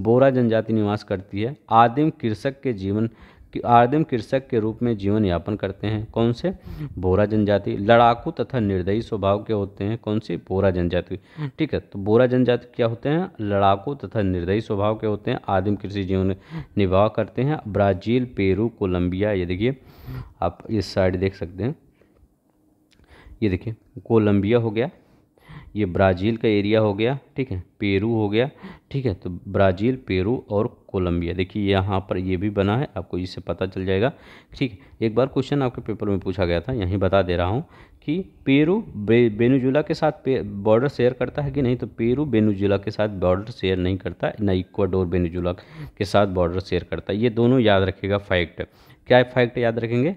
S1: बोरा जनजाति निवास करती है आदिम कृषक के जीवन कि आदिम कृषक के रूप में जीवन यापन करते हैं कौन से बोरा जनजाति लड़ाकू तथा निर्दयी स्वभाव के होते हैं कौन सी बोरा जनजाति ठीक है तो बोरा जनजाति क्या होते हैं लड़ाकू तथा निर्दयी स्वभाव के होते हैं आदिम कृषि जीवन निभाव करते हैं ब्राज़ील पेरू कोलंबिया ये देखिए आप इस साइड देख सकते हैं ये देखिए कोलंबिया हो गया ये ब्राज़ील का एरिया हो गया ठीक है पेरू हो गया ठीक है तो ब्राज़ील पेरू और कोलंबिया देखिए यहाँ पर ये भी बना है आपको इससे पता चल जाएगा ठीक है एक बार क्वेश्चन आपके पेपर में पूछा गया था यहीं बता दे रहा हूँ कि पेरू बे, बेनुजुला के साथ बॉर्डर शेयर करता है कि नहीं तो पेरू बेनुजुला के साथ बॉर्डर शेयर नहीं करता ना इक्वाडोर बेनुजुला के साथ बॉर्डर शेयर करता है ये दोनों याद रखेगा फैक्ट क्या फैक्ट याद रखेंगे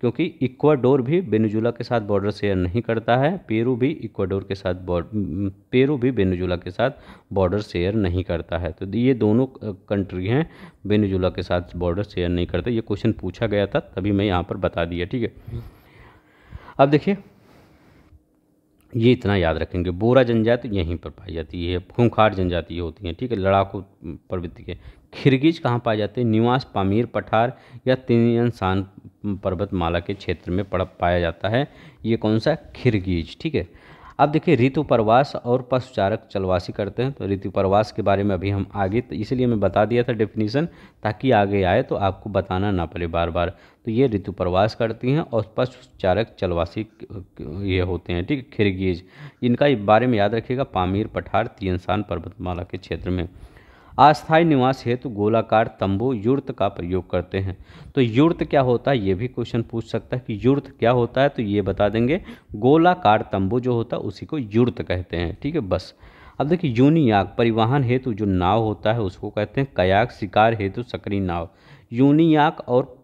S1: क्योंकि इक्वाडोर भी बेनेजुला के साथ बॉर्डर शेयर नहीं करता है पेरू भी इक्वाडोर के साथ पेरू भी बेनेजुला के साथ बॉर्डर शेयर नहीं करता है तो ये दोनों कंट्री हैं बेनेजुला के साथ बॉर्डर शेयर नहीं करते ये क्वेश्चन पूछा गया था तभी मैं यहाँ पर बता दिया ठीक है अब देखिए ये इतना याद रखेंगे बोरा जनजाति यहीं पर पाई जाती है खूंखार जनजाति होती हैं ठीक है लड़ाकू प्रवृत्ति के खिरगिज कहाँ पाए जाते हैं निवास पामीर पठार या तीन तिनसान पर्वतमाला के क्षेत्र में पड़ पाया जाता है ये कौन सा खिरगीज ठीक है अब देखिए ऋतु प्रवास और पशुचारक चलवासी करते हैं तो ऋतु प्रवास के बारे में अभी हम आगे तो इसलिए मैं बता दिया था डेफिनेशन ताकि आगे आए तो आपको बताना ना पड़े बार बार तो ये ऋतु प्रवास करती हैं और पशुचारक चलवासी ये होते हैं ठीक है खिरगीज इनका बारे में याद रखिएगा पामीर पठार तीनसान पर्वतमाला के क्षेत्र में अस्थायी निवास हेतु गोलाकार तंबू युर्त का प्रयोग करते हैं तो युर्त क्या होता है ये भी क्वेश्चन पूछ सकता है कि युर्त क्या होता है तो ये बता देंगे गोलाकार तंबू जो होता है उसी को युर्त कहते हैं ठीक है बस अब देखिए यूनियाक परिवहन हेतु जो नाव होता है उसको कहते हैं कयाक शिकार हेतु सकरी नाव यूनियाक और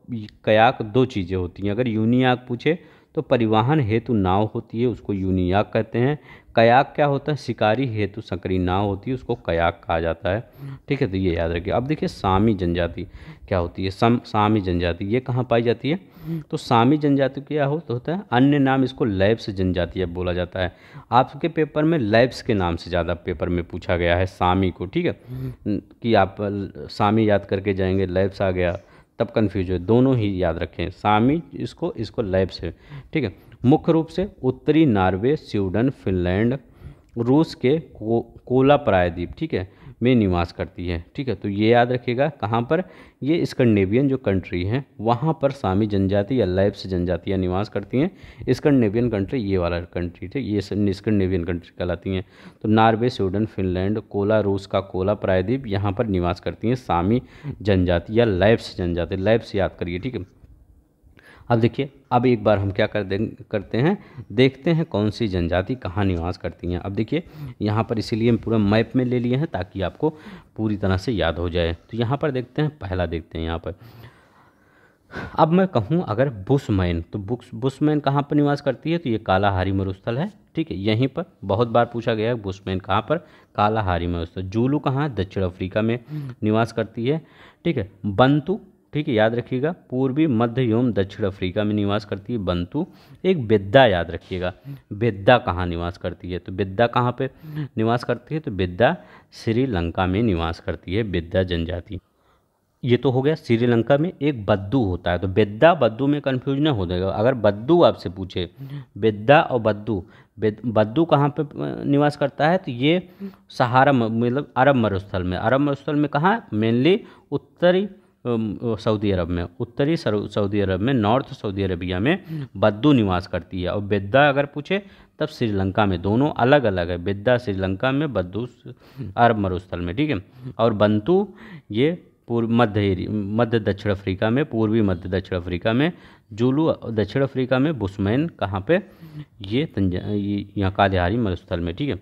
S1: कयाक दो चीज़ें होती हैं अगर यूनियाक पूछे तो परिवहन हेतु नाव होती है उसको यूनियाक कहते हैं कयाक क्या होता है शिकारी हेतु सक्रिय नाव होती है उसको कयाक कहा जाता है ठीक है तो ये याद रखिए अब देखिए सामी जनजाति क्या होती है सम सामी जनजाति ये कहाँ पाई जाती है तो सामी जनजाति क्या हो, तो होता है अन्य नाम इसको लैब्स जनजाति अब बोला जाता है आपके पेपर में लैब्स के नाम से ज़्यादा पेपर में पूछा गया है सामी को ठीक है कि आप सामी याद करके जाएंगे लैब्स आ गया तब कन्फ्यूज हो दोनों ही याद रखें सामी इसको इसको लैब से ठीक है मुख्य रूप से उत्तरी नार्वे स्वीडन फिनलैंड रूस के को, कोला प्रायद्वीप ठीक है में निवास करती है ठीक है तो ये याद रखिएगा कहाँ पर ये स्कंडेवियन जो कंट्री है वहाँ पर सामी जनजाति या लैब्स जनजातियाँ निवास करती हैं स्कंडेवियन कंट्री ये वाला कंट्री ठीक ये स्कंडेवियन कंट्री कहलाती हैं तो नार्वे स्वीडन फिनलैंड कोला रूस का कोला प्रायद्वीप यहाँ पर निवास करती हैं सामी जनजाति या लैब्स जनजाति लैब्स याद करिए ठीक है अब देखिए अब एक बार हम क्या कर दे करते हैं देखते हैं कौन सी जनजाति कहाँ निवास करती हैं अब देखिए यहाँ पर इसीलिए हम पूरा मैप में ले लिए हैं ताकि आपको पूरी तरह से याद हो जाए तो यहाँ पर देखते हैं पहला देखते हैं यहाँ पर अब मैं कहूँ अगर बुशमैन तो बुक्स बुशमैन कहाँ पर निवास करती है तो ये कालाहारी मरुस्थल है ठीक है यहीं पर बहुत बार पूछा गया है बुशमैन कहाँ पर कालाहारी मरुस्थल जूलू कहाँ दक्षिण अफ्रीका में निवास करती है ठीक है बंतु ठीक है याद रखिएगा पूर्वी मध्य एवं दक्षिण अफ्रीका में निवास करती है बंतु एक बिद्दा याद रखिएगा बिद्दा कहाँ निवास करती है तो बिद्दा कहाँ पे निवास करती है तो बिद्दा श्रीलंका में निवास करती है बिद्दा जनजाति ये तो हो गया श्रीलंका में एक बद्दू होता है तो बेद्दा बद्दू में कन्फ्यूज ना हो जाएगा अगर बद्दू आपसे पूछे बेद्दा और बद्दू बद्दू कहाँ पे निवास करता है तो ये सहारा मतलब अरब मरुस्थल में अरब मरुस्थल में कहाँ मेनली उत्तरी सऊदी अरब में उत्तरी सऊदी अरब में नॉर्थ सऊदी अरबिया में बद्दू निवास करती है और बेद्दा अगर पूछे तब श्रीलंका में दोनों अलग अलग है बेद्दा श्रीलंका में बद्दू अरब मरुस्थल में ठीक है और बंतु ये पूर्व मध्य मध्य दक्षिण अफ्रीका में पूर्वी मध्य दक्षिण अफ्रीका में जुलू दक्षिण अफ्रीका में बुस्मैन कहाँ पे ये तंज ये यहाँ कालिहारी मरुस्थल में ठीक है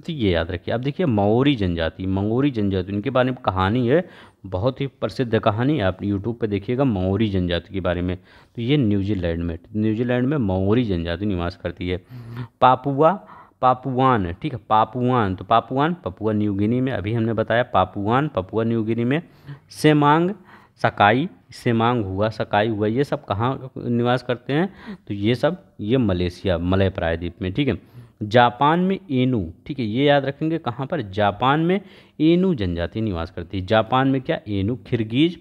S1: तो ये याद रखिए अब देखिए मौरी जनजाति मंगोरी जनजाति उनके बारे में कहानी है बहुत ही प्रसिद्ध कहानी है आप यूट्यूब पे देखिएगा मौरी जनजाति के बारे में तो ये न्यूजीलैंड में न्यूजीलैंड में मौरी जनजाति निवास करती है पापुआ पापुआन ठीक है पापुआन तो पापुआन पपुआ न्यू गिनी में अभी हमने बताया पापुआन पपुआ न्यू गिनी में सेमांग सकाई सेमांग हुआ सकाई हुआ ये सब कहाँ निवास करते हैं तो ये सब ये मलेशिया मलय प्रायद्वीप में ठीक है जापान में एनू ठीक है ये याद रखेंगे कहाँ पर जापान में एनू जनजाति निवास करती है जापान में क्या एनू खिरगीज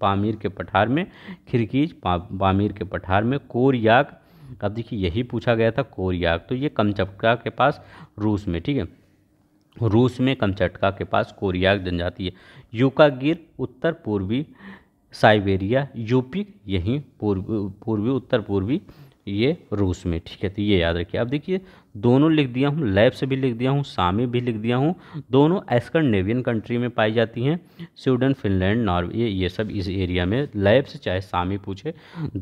S1: पामीर के पठार में खिरगीज पा, पामीर के पठार में कोरियाक अब देखिए यही पूछा गया था कोरिया तो ये कमचटका के पास रूस में ठीक है रूस में कमचटका के पास कोरियाक जनजाति है यूकागिर उत्तर पूर्वी साइबेरिया यूपी यहीं पूर्वी पूर्वी उत्तर पूर्वी ये रूस में ठीक है तो ये याद रखिए अब देखिए दोनों लिख दिया हूँ लैब से भी लिख दिया हूँ सामी भी लिख दिया हूँ दोनों नेवियन कंट्री में पाई जाती हैं स्वीडन फिनलैंड नॉर्वे ये ये सब इस एरिया में लैब से चाहे सामी पूछे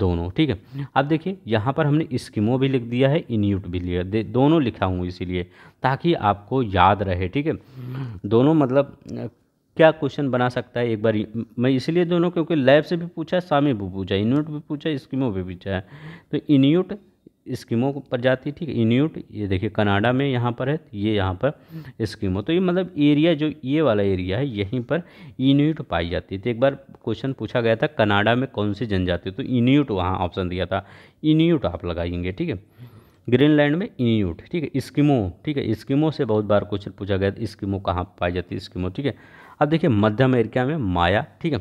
S1: दोनों ठीक है अब देखिए यहाँ पर हमने स्कीमो भी लिख दिया है इन्यूट भी लिया दोनों लिखा हूँ इसीलिए ताकि आपको याद रहे ठीक है दोनों मतलब क्या क्वेश्चन बना सकता है एक बार मैं इसलिए दोनों क्योंकि लैब से भी पूछा है सामी भी पूछा है इन्यूट भी पूछा है स्कीमों भी पूछा है तो इन्यूट स्कीमों पर जाती ठीक है इन्यूट ये देखिए कनाडा में यहाँ पर है ये यहाँ पर स्कीमो तो ये मतलब एरिया जो ये वाला एरिया है यहीं पर इन्यूट पाई जाती है तो एक बार क्वेश्चन पूछा गया था कनाडा में कौन सी जनजाति तो इन्यूट वहाँ ऑप्शन दिया था इन्यूट आप लगाएंगे ठीक है ग्रीनलैंड में इन्यूट ठीक है स्कीमो ठीक है स्कीमो से बहुत बार क्वेश्चन पूछा गया था स्कीमो कहाँ पाई जाती है स्कीमो ठीक है अब देखिए मध्य अमेरिका में माया ठीक है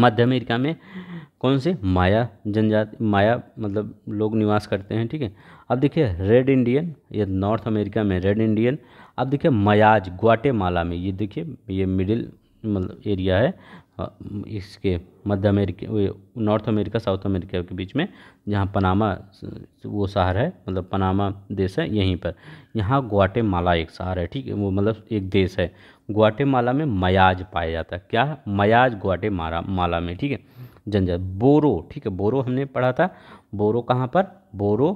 S1: मध्य अमेरिका में कौन से माया जनजाति माया मतलब लोग निवास करते हैं ठीक है अब देखिए रेड इंडियन ये नॉर्थ अमेरिका में रेड इंडियन अब देखिए मयाज ग्वाटेमाला में ये देखिए ये मिडिल मतलब एरिया है इसके मध्य America North America South America के बीच में जहाँ पनामा वो शहर है मतलब पनामा देश है यहीं पर यहाँ ग्वाटेमाला एक शहर है ठीक है वो मतलब एक देश है ग्वाटेमाला में मयाज पाया जाता है क्या मयाज मारा माला में ठीक है जनजाति बोरो ठीक है बोरो हमने पढ़ा था बोरो कहाँ पर बोरो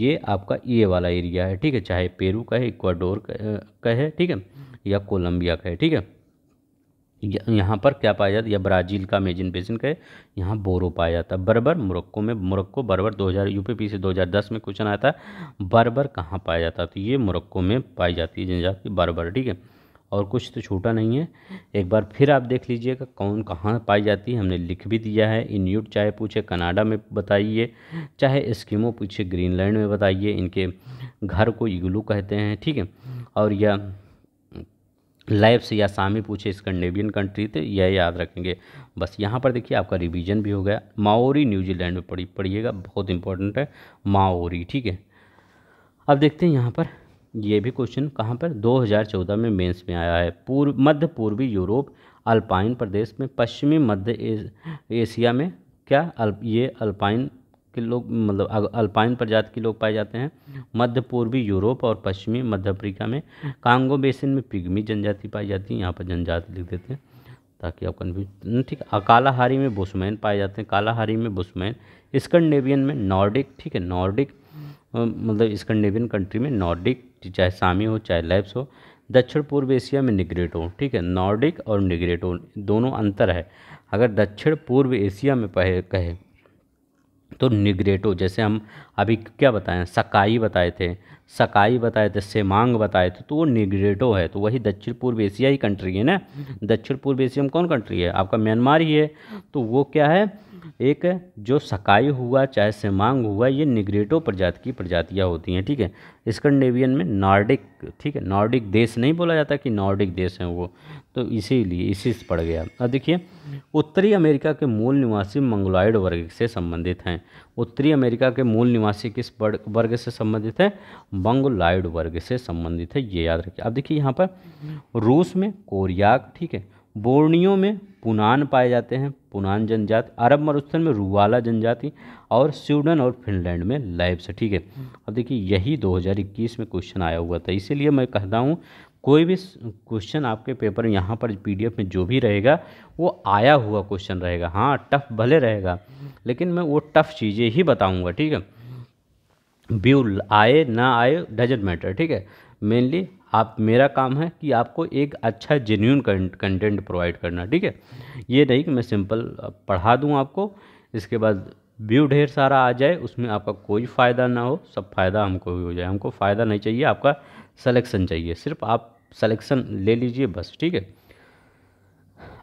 S1: ये आपका ये वाला एरिया है ठीक है चाहे पेरू का है इक्वाडोर का है ठीक है या कोलंबिया का है ठीक है यहाँ पर क्या पाया जाता है या ब्राज़ील का मेजिन बेसिन का है यहाँ बोरो पाया जाता है बर्बर मोरक्को में मोरक्को बर्बर 2000 यूपीपी से 2010 में क्वेश्चन आया था बर्बर कहाँ पाया जाता है तो ये मोरक्को में पाई जाती है जनजाति बर्बर ठीक है और कुछ तो छूटा नहीं है एक बार फिर आप देख लीजिएगा कौन कहाँ पाई जाती है हमने लिख भी दिया है इन्यूट चाहे पूछे कनाडा में बताइए चाहे स्कीमो पूछे ग्रीनलैंड में बताइए इनके घर को इग्लू कहते हैं ठीक है और यह से या सामी पूछे स्कंडेवियन कंट्री थे यह याद रखेंगे बस यहाँ पर देखिए आपका रिवीजन भी हो गया माओरी न्यूजीलैंड में पढ़ी पढ़िएगा बहुत इंपॉर्टेंट है माओरी ठीक है अब देखते हैं यहाँ पर ये भी क्वेश्चन कहाँ पर 2014 में मेंस में आया है पूर्व मध्य पूर्वी यूरोप अल्पाइन प्रदेश में पश्चिमी मध्य एशिया में क्या अल्प ये अल्पाइन के लोग मतलब अल्पाइन प्रजाति के लोग पाए जाते हैं मध्य पूर्वी यूरोप और पश्चिमी मध्य अफ्रीका में कांगो बेसिन में पिग्मी जनजाति पाई जाती है यहाँ पर जनजाति लिख देते हैं ताकि आप कन्फ्यूज ठीक कालाहारी में बुसमैन पाए जाते हैं कालाहारी में बुसमैन स्कंडेवियन में नॉर्डिक ठीक है नॉर्डिक मतलब स्कंडेवियन कंट्री में नॉर्डिक चाहे सामी हो चाहे लैब्स हो दक्षिण पूर्व एशिया में निग्रेटो ठीक है नॉर्डिक और निग्रेटो दोनों अंतर है अगर दक्षिण पूर्व एशिया में कहे तो निगरेटो जैसे हम अभी क्या बताएं सकाई बताए थे सकाई बताए थे सेमांग बताए थे तो वो निगरेटो है तो वही दक्षिण पूर्व एशिया ही कंट्री है ना दक्षिण पूर्व एशिया में कौन कंट्री है आपका म्यांमार ही है तो वो क्या है एक जो सकाई हुआ चाहे सेमांग हुआ ये निगरेटो प्रजाति की प्रजातियाँ होती हैं ठीक है स्कंडेवियन में नॉर्डिक ठीक है नॉर्डिक देश नहीं बोला जाता कि नॉर्डिक देश हैं वो तो इसीलिए इसी से पड़ गया अब देखिए उत्तरी अमेरिका के मूल निवासी मंगोलाइड वर्ग से संबंधित हैं उत्तरी अमेरिका के मूल निवासी किस वर्ग से संबंधित है मंगोलाइड वर्ग से संबंधित है ये याद रखिए अब देखिए यहाँ पर रूस में कोरियाक ठीक है बोर्नियो में पुनान पाए जाते हैं पुनान जनजाति अरब मरुस्थल में रुवाला जनजाति और स्वीडन और फिनलैंड में लैब्स ठीक है अब देखिए यही 2021 में क्वेश्चन आया हुआ था इसीलिए मैं कहता हूँ कोई भी क्वेश्चन आपके पेपर में यहाँ पर पीडीएफ में जो भी रहेगा वो आया हुआ क्वेश्चन रहेगा हाँ टफ भले रहेगा लेकिन मैं वो टफ चीज़ें ही बताऊँगा ठीक है व्यू आए ना आए डजेंट मैटर ठीक है मेनली आप मेरा काम है कि आपको एक अच्छा जेन्यून कंटेंट प्रोवाइड करना ठीक है ये नहीं कि मैं सिंपल पढ़ा दूँ आपको इसके बाद व्यू ढेर सारा आ जाए उसमें आपका कोई फ़ायदा ना हो सब फ़ायदा हमको भी हो जाए हमको फ़ायदा नहीं चाहिए आपका सलेक्शन चाहिए सिर्फ आप सलेक्शन ले लीजिए बस ठीक है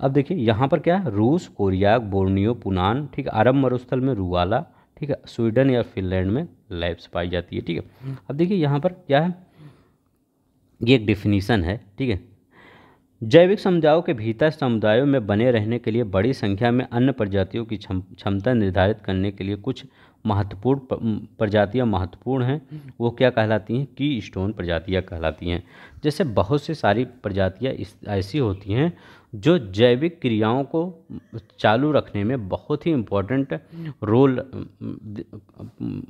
S1: अब देखिए यहाँ पर क्या है रूस कोरिया बोर्नियो पुनान ठीक है अरब मरुस्थल में रुआला ठीक है स्वीडन या फिनलैंड में लैब्स पाई जाती है ठीक है अब देखिए यहाँ पर क्या है ये एक डिफिनीसन है ठीक है जैविक समुदायों के भीतर समुदायों में बने रहने के लिए बड़ी संख्या में अन्य प्रजातियों की क्षमता निर्धारित करने के लिए कुछ महत्वपूर्ण प्रजातियां महत्वपूर्ण हैं वो क्या कहलाती हैं की स्टोन प्रजातियां कहलाती हैं जैसे बहुत से सारी प्रजातियां ऐसी होती हैं जो जैविक क्रियाओं को चालू रखने में बहुत ही इम्पोर्टेंट रोल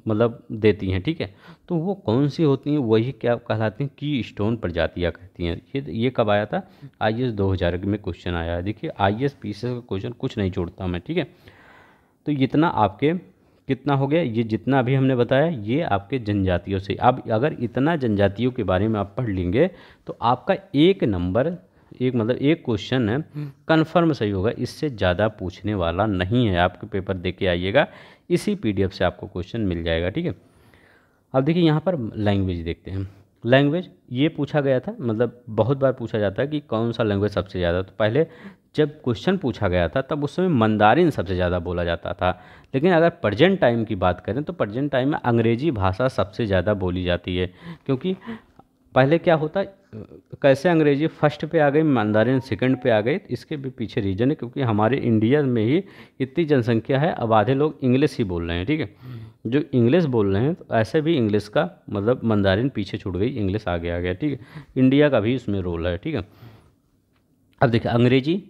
S1: मतलब देती हैं ठीक है तो वो कौन सी होती हैं वही क्या कहलाती हैं की स्टोन प्रजातियाँ कहती हैं ये ये कब आया था आई एस दो हज़ार में क्वेश्चन आया है देखिए आई एस पी का क्वेश्चन कुछ नहीं छोड़ता मैं ठीक है तो इतना आपके कितना हो गया ये जितना अभी हमने बताया ये आपके जनजातियों से अब अगर इतना जनजातियों के बारे में आप पढ़ लेंगे तो आपका एक नंबर एक मतलब एक क्वेश्चन है कन्फर्म हम्म। सही होगा इससे ज़्यादा पूछने वाला नहीं है आपके पेपर दे के आइएगा इसी पीडीएफ से आपको क्वेश्चन मिल जाएगा ठीक है अब देखिए यहाँ पर लैंग्वेज देखते हैं लैंग्वेज ये पूछा गया था मतलब बहुत बार पूछा जाता है कि कौन सा लैंग्वेज सबसे ज़्यादा तो पहले जब क्वेश्चन पूछा गया था तब उस समय मंदारिन सबसे ज़्यादा बोला जाता था लेकिन अगर प्रजेंट टाइम की बात करें तो प्रजेंट टाइम में अंग्रेजी भाषा सबसे ज़्यादा बोली जाती है क्योंकि पहले क्या होता कैसे अंग्रेजी फर्स्ट पे आ गई मंदारिन सेकंड पे आ गई इसके भी पीछे रीज़न है क्योंकि हमारे इंडिया में ही इतनी जनसंख्या है अब आधे लोग इंग्लिश ही बोल रहे हैं ठीक है हम्म। जो इंग्लिश बोल रहे हैं तो ऐसे भी इंग्लिश का मतलब मंदारिन पीछे छूट गई इंग्लिश आगे आ गया ठीक है इंडिया का भी इसमें रोल है ठीक है अब देखिए अंग्रेजी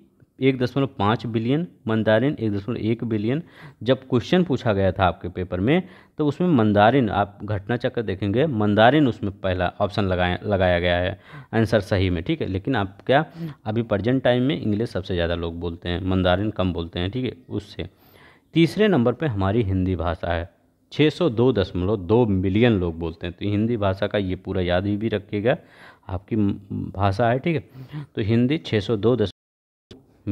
S1: एक दशमलव पाँच बिलियन मंदारिन एक दशमलव एक बिलियन जब क्वेश्चन पूछा गया था आपके पेपर में तो उसमें मंदारिन आप घटना चक्र देखेंगे मंदारिन उसमें पहला ऑप्शन लगाया लगाया गया है आंसर सही में ठीक है लेकिन आप क्या अभी प्रजेंट टाइम में इंग्लिश सबसे ज़्यादा लोग बोलते हैं मंदारिन कम बोलते हैं ठीक है उससे तीसरे नंबर पर हमारी हिंदी भाषा है छः सौ दो दशमलव दो मिलियन लोग बोलते हैं तो हिंदी भाषा का ये पूरा याद भी रखिएगा आपकी भाषा है ठीक है तो हिंदी छः सौ दो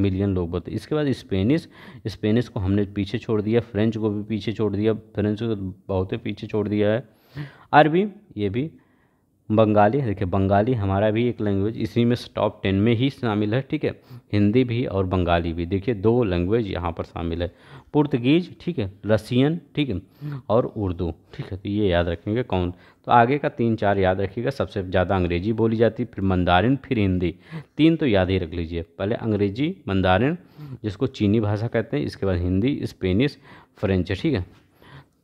S1: मिलियन लोग बोलते इसके बाद स्पेनिश स्पेनिश को हमने पीछे छोड़ दिया फ्रेंच को भी पीछे छोड़ दिया फ्रेंच को बहुत ही पीछे छोड़ दिया है अरबी ये भी बंगाली देखिए बंगाली हमारा भी एक लैंग्वेज इसी में टॉप टेन में ही शामिल है ठीक है हिंदी भी और बंगाली भी देखिए दो लैंग्वेज यहाँ पर शामिल है पुर्तगीज ठीक है रसियन ठीक है और उर्दू ठीक है तो ये याद रखेंगे कौन तो आगे का तीन चार याद रखिएगा सबसे ज़्यादा अंग्रेजी बोली जाती फिर मंदारिन फिर हिंदी तीन तो याद ही रख लीजिए पहले अंग्रेजी मंदारिन जिसको चीनी भाषा कहते हैं इसके बाद हिंदी स्पेनिश फ्रेंच ठीक है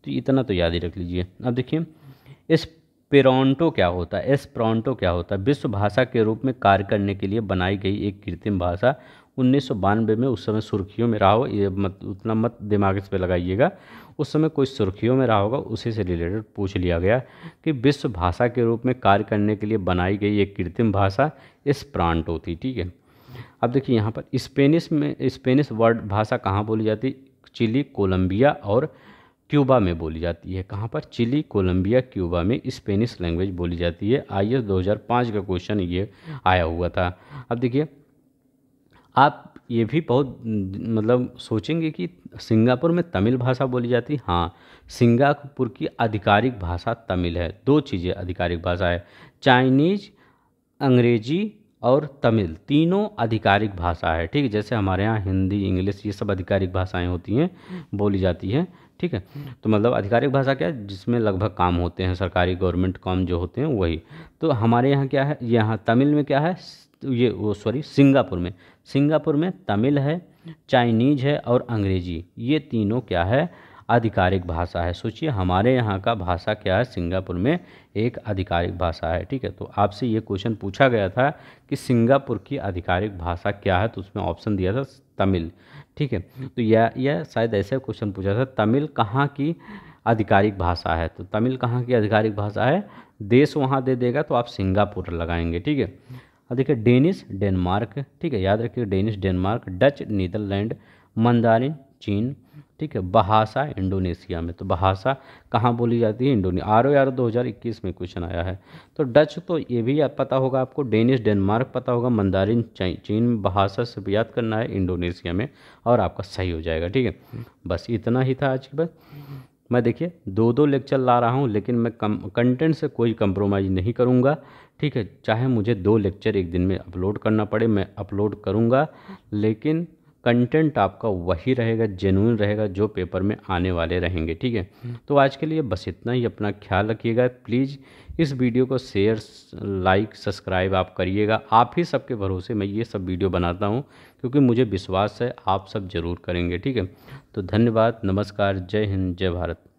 S1: तो इतना तो याद ही रख लीजिए अब देखिए इस पेरोंटो क्या होता है एस प्रोंटो क्या होता है विश्व भाषा के रूप में कार्य करने के लिए बनाई गई एक कृत्रिम भाषा उन्नीस में उस समय सुर्खियों में रहा हो ये मत उतना मत दिमाग इस पर लगाइएगा उस समय कोई सुर्खियों में रहा होगा उसी से रिलेटेड पूछ लिया गया कि विश्व भाषा के रूप में कार्य करने के लिए बनाई गई एक कृत्रिम भाषा इस प्रांत होती ठीक है अब देखिए यहाँ पर स्पेनिश में स्पेनिश वर्ड भाषा कहाँ बोली जाती है चिली कोलंबिया और क्यूबा में बोली जाती है कहाँ पर चिली कोलंबिया क्यूबा में स्पेनिश लैंग्वेज बोली जाती है आई एस 2005 का क्वेश्चन ये आया हुआ था अब देखिए आप ये भी बहुत मतलब सोचेंगे कि सिंगापुर में तमिल भाषा बोली जाती है हाँ सिंगापुर की आधिकारिक भाषा तमिल है दो चीज़ें आधिकारिक भाषा है चाइनीज अंग्रेजी और तमिल तीनों आधिकारिक भाषा है ठीक है जैसे हमारे यहाँ हिंदी इंग्लिश ये सब आधिकारिक भाषाएं होती हैं बोली जाती हैं ठीक है तो मतलब आधिकारिक भाषा क्या है जिसमें लगभग काम होते हैं सरकारी गवर्नमेंट काम जो होते हैं वही तो हमारे यहाँ क्या है यहाँ तमिल में क्या है ये वो सॉरी सिंगापुर में सिंगापुर में तमिल है चाइनीज है और अंग्रेजी ये तीनों क्या है आधिकारिक भाषा है सोचिए हमारे यहाँ का भाषा क्या है सिंगापुर में एक आधिकारिक भाषा है ठीक है तो आपसे ये क्वेश्चन पूछा गया था कि सिंगापुर की आधिकारिक भाषा क्या है तो उसमें ऑप्शन दिया था तमिल ठीक है तो यह यह शायद ऐसे क्वेश्चन पूछा था तमिल कहाँ की आधिकारिक भाषा है तो तमिल कहाँ की आधिकारिक भाषा है देश वहाँ दे देगा तो आप सिंगापुर लगाएंगे ठीक है अब देखिए डेनिस डेनमार्क ठीक है याद रखिए Danish Denmark Dutch Netherland Mandarin चीन ठीक है बहासा इंडोनेशिया में तो बहासा कहाँ बोली जाती है इंडोनेशिया आर ओ आर दो हज़ार इक्कीस में क्वेश्चन आया है तो डच तो ये भी पता होगा आपको डेनिश डेनमार्क पता होगा मंदारिन चीन में बहासा सिर्फ याद करना है इंडोनेशिया में और आपका सही हो जाएगा ठीक है बस इतना ही था आज की बस मैं देखिए दो दो लेक्चर ला रहा हूँ लेकिन मैं कम कंटेंट से कोई कंप्रोमाइज़ नहीं करूँगा ठीक है चाहे मुझे दो लेक्चर एक दिन में अपलोड करना पड़े मैं अपलोड करूँगा लेकिन कंटेंट आपका वही रहेगा जेनुइन रहेगा जो पेपर में आने वाले रहेंगे ठीक है हम्म। तो आज के लिए बस इतना ही अपना ख्याल रखिएगा प्लीज़ इस वीडियो को शेयर लाइक सब्सक्राइब आप करिएगा आप ही सबके भरोसे मैं ये सब वीडियो बनाता हूँ क्योंकि मुझे विश्वास है आप सब ज़रूर करेंगे ठीक है तो धन्यवाद नमस्कार जय हिंद जय भारत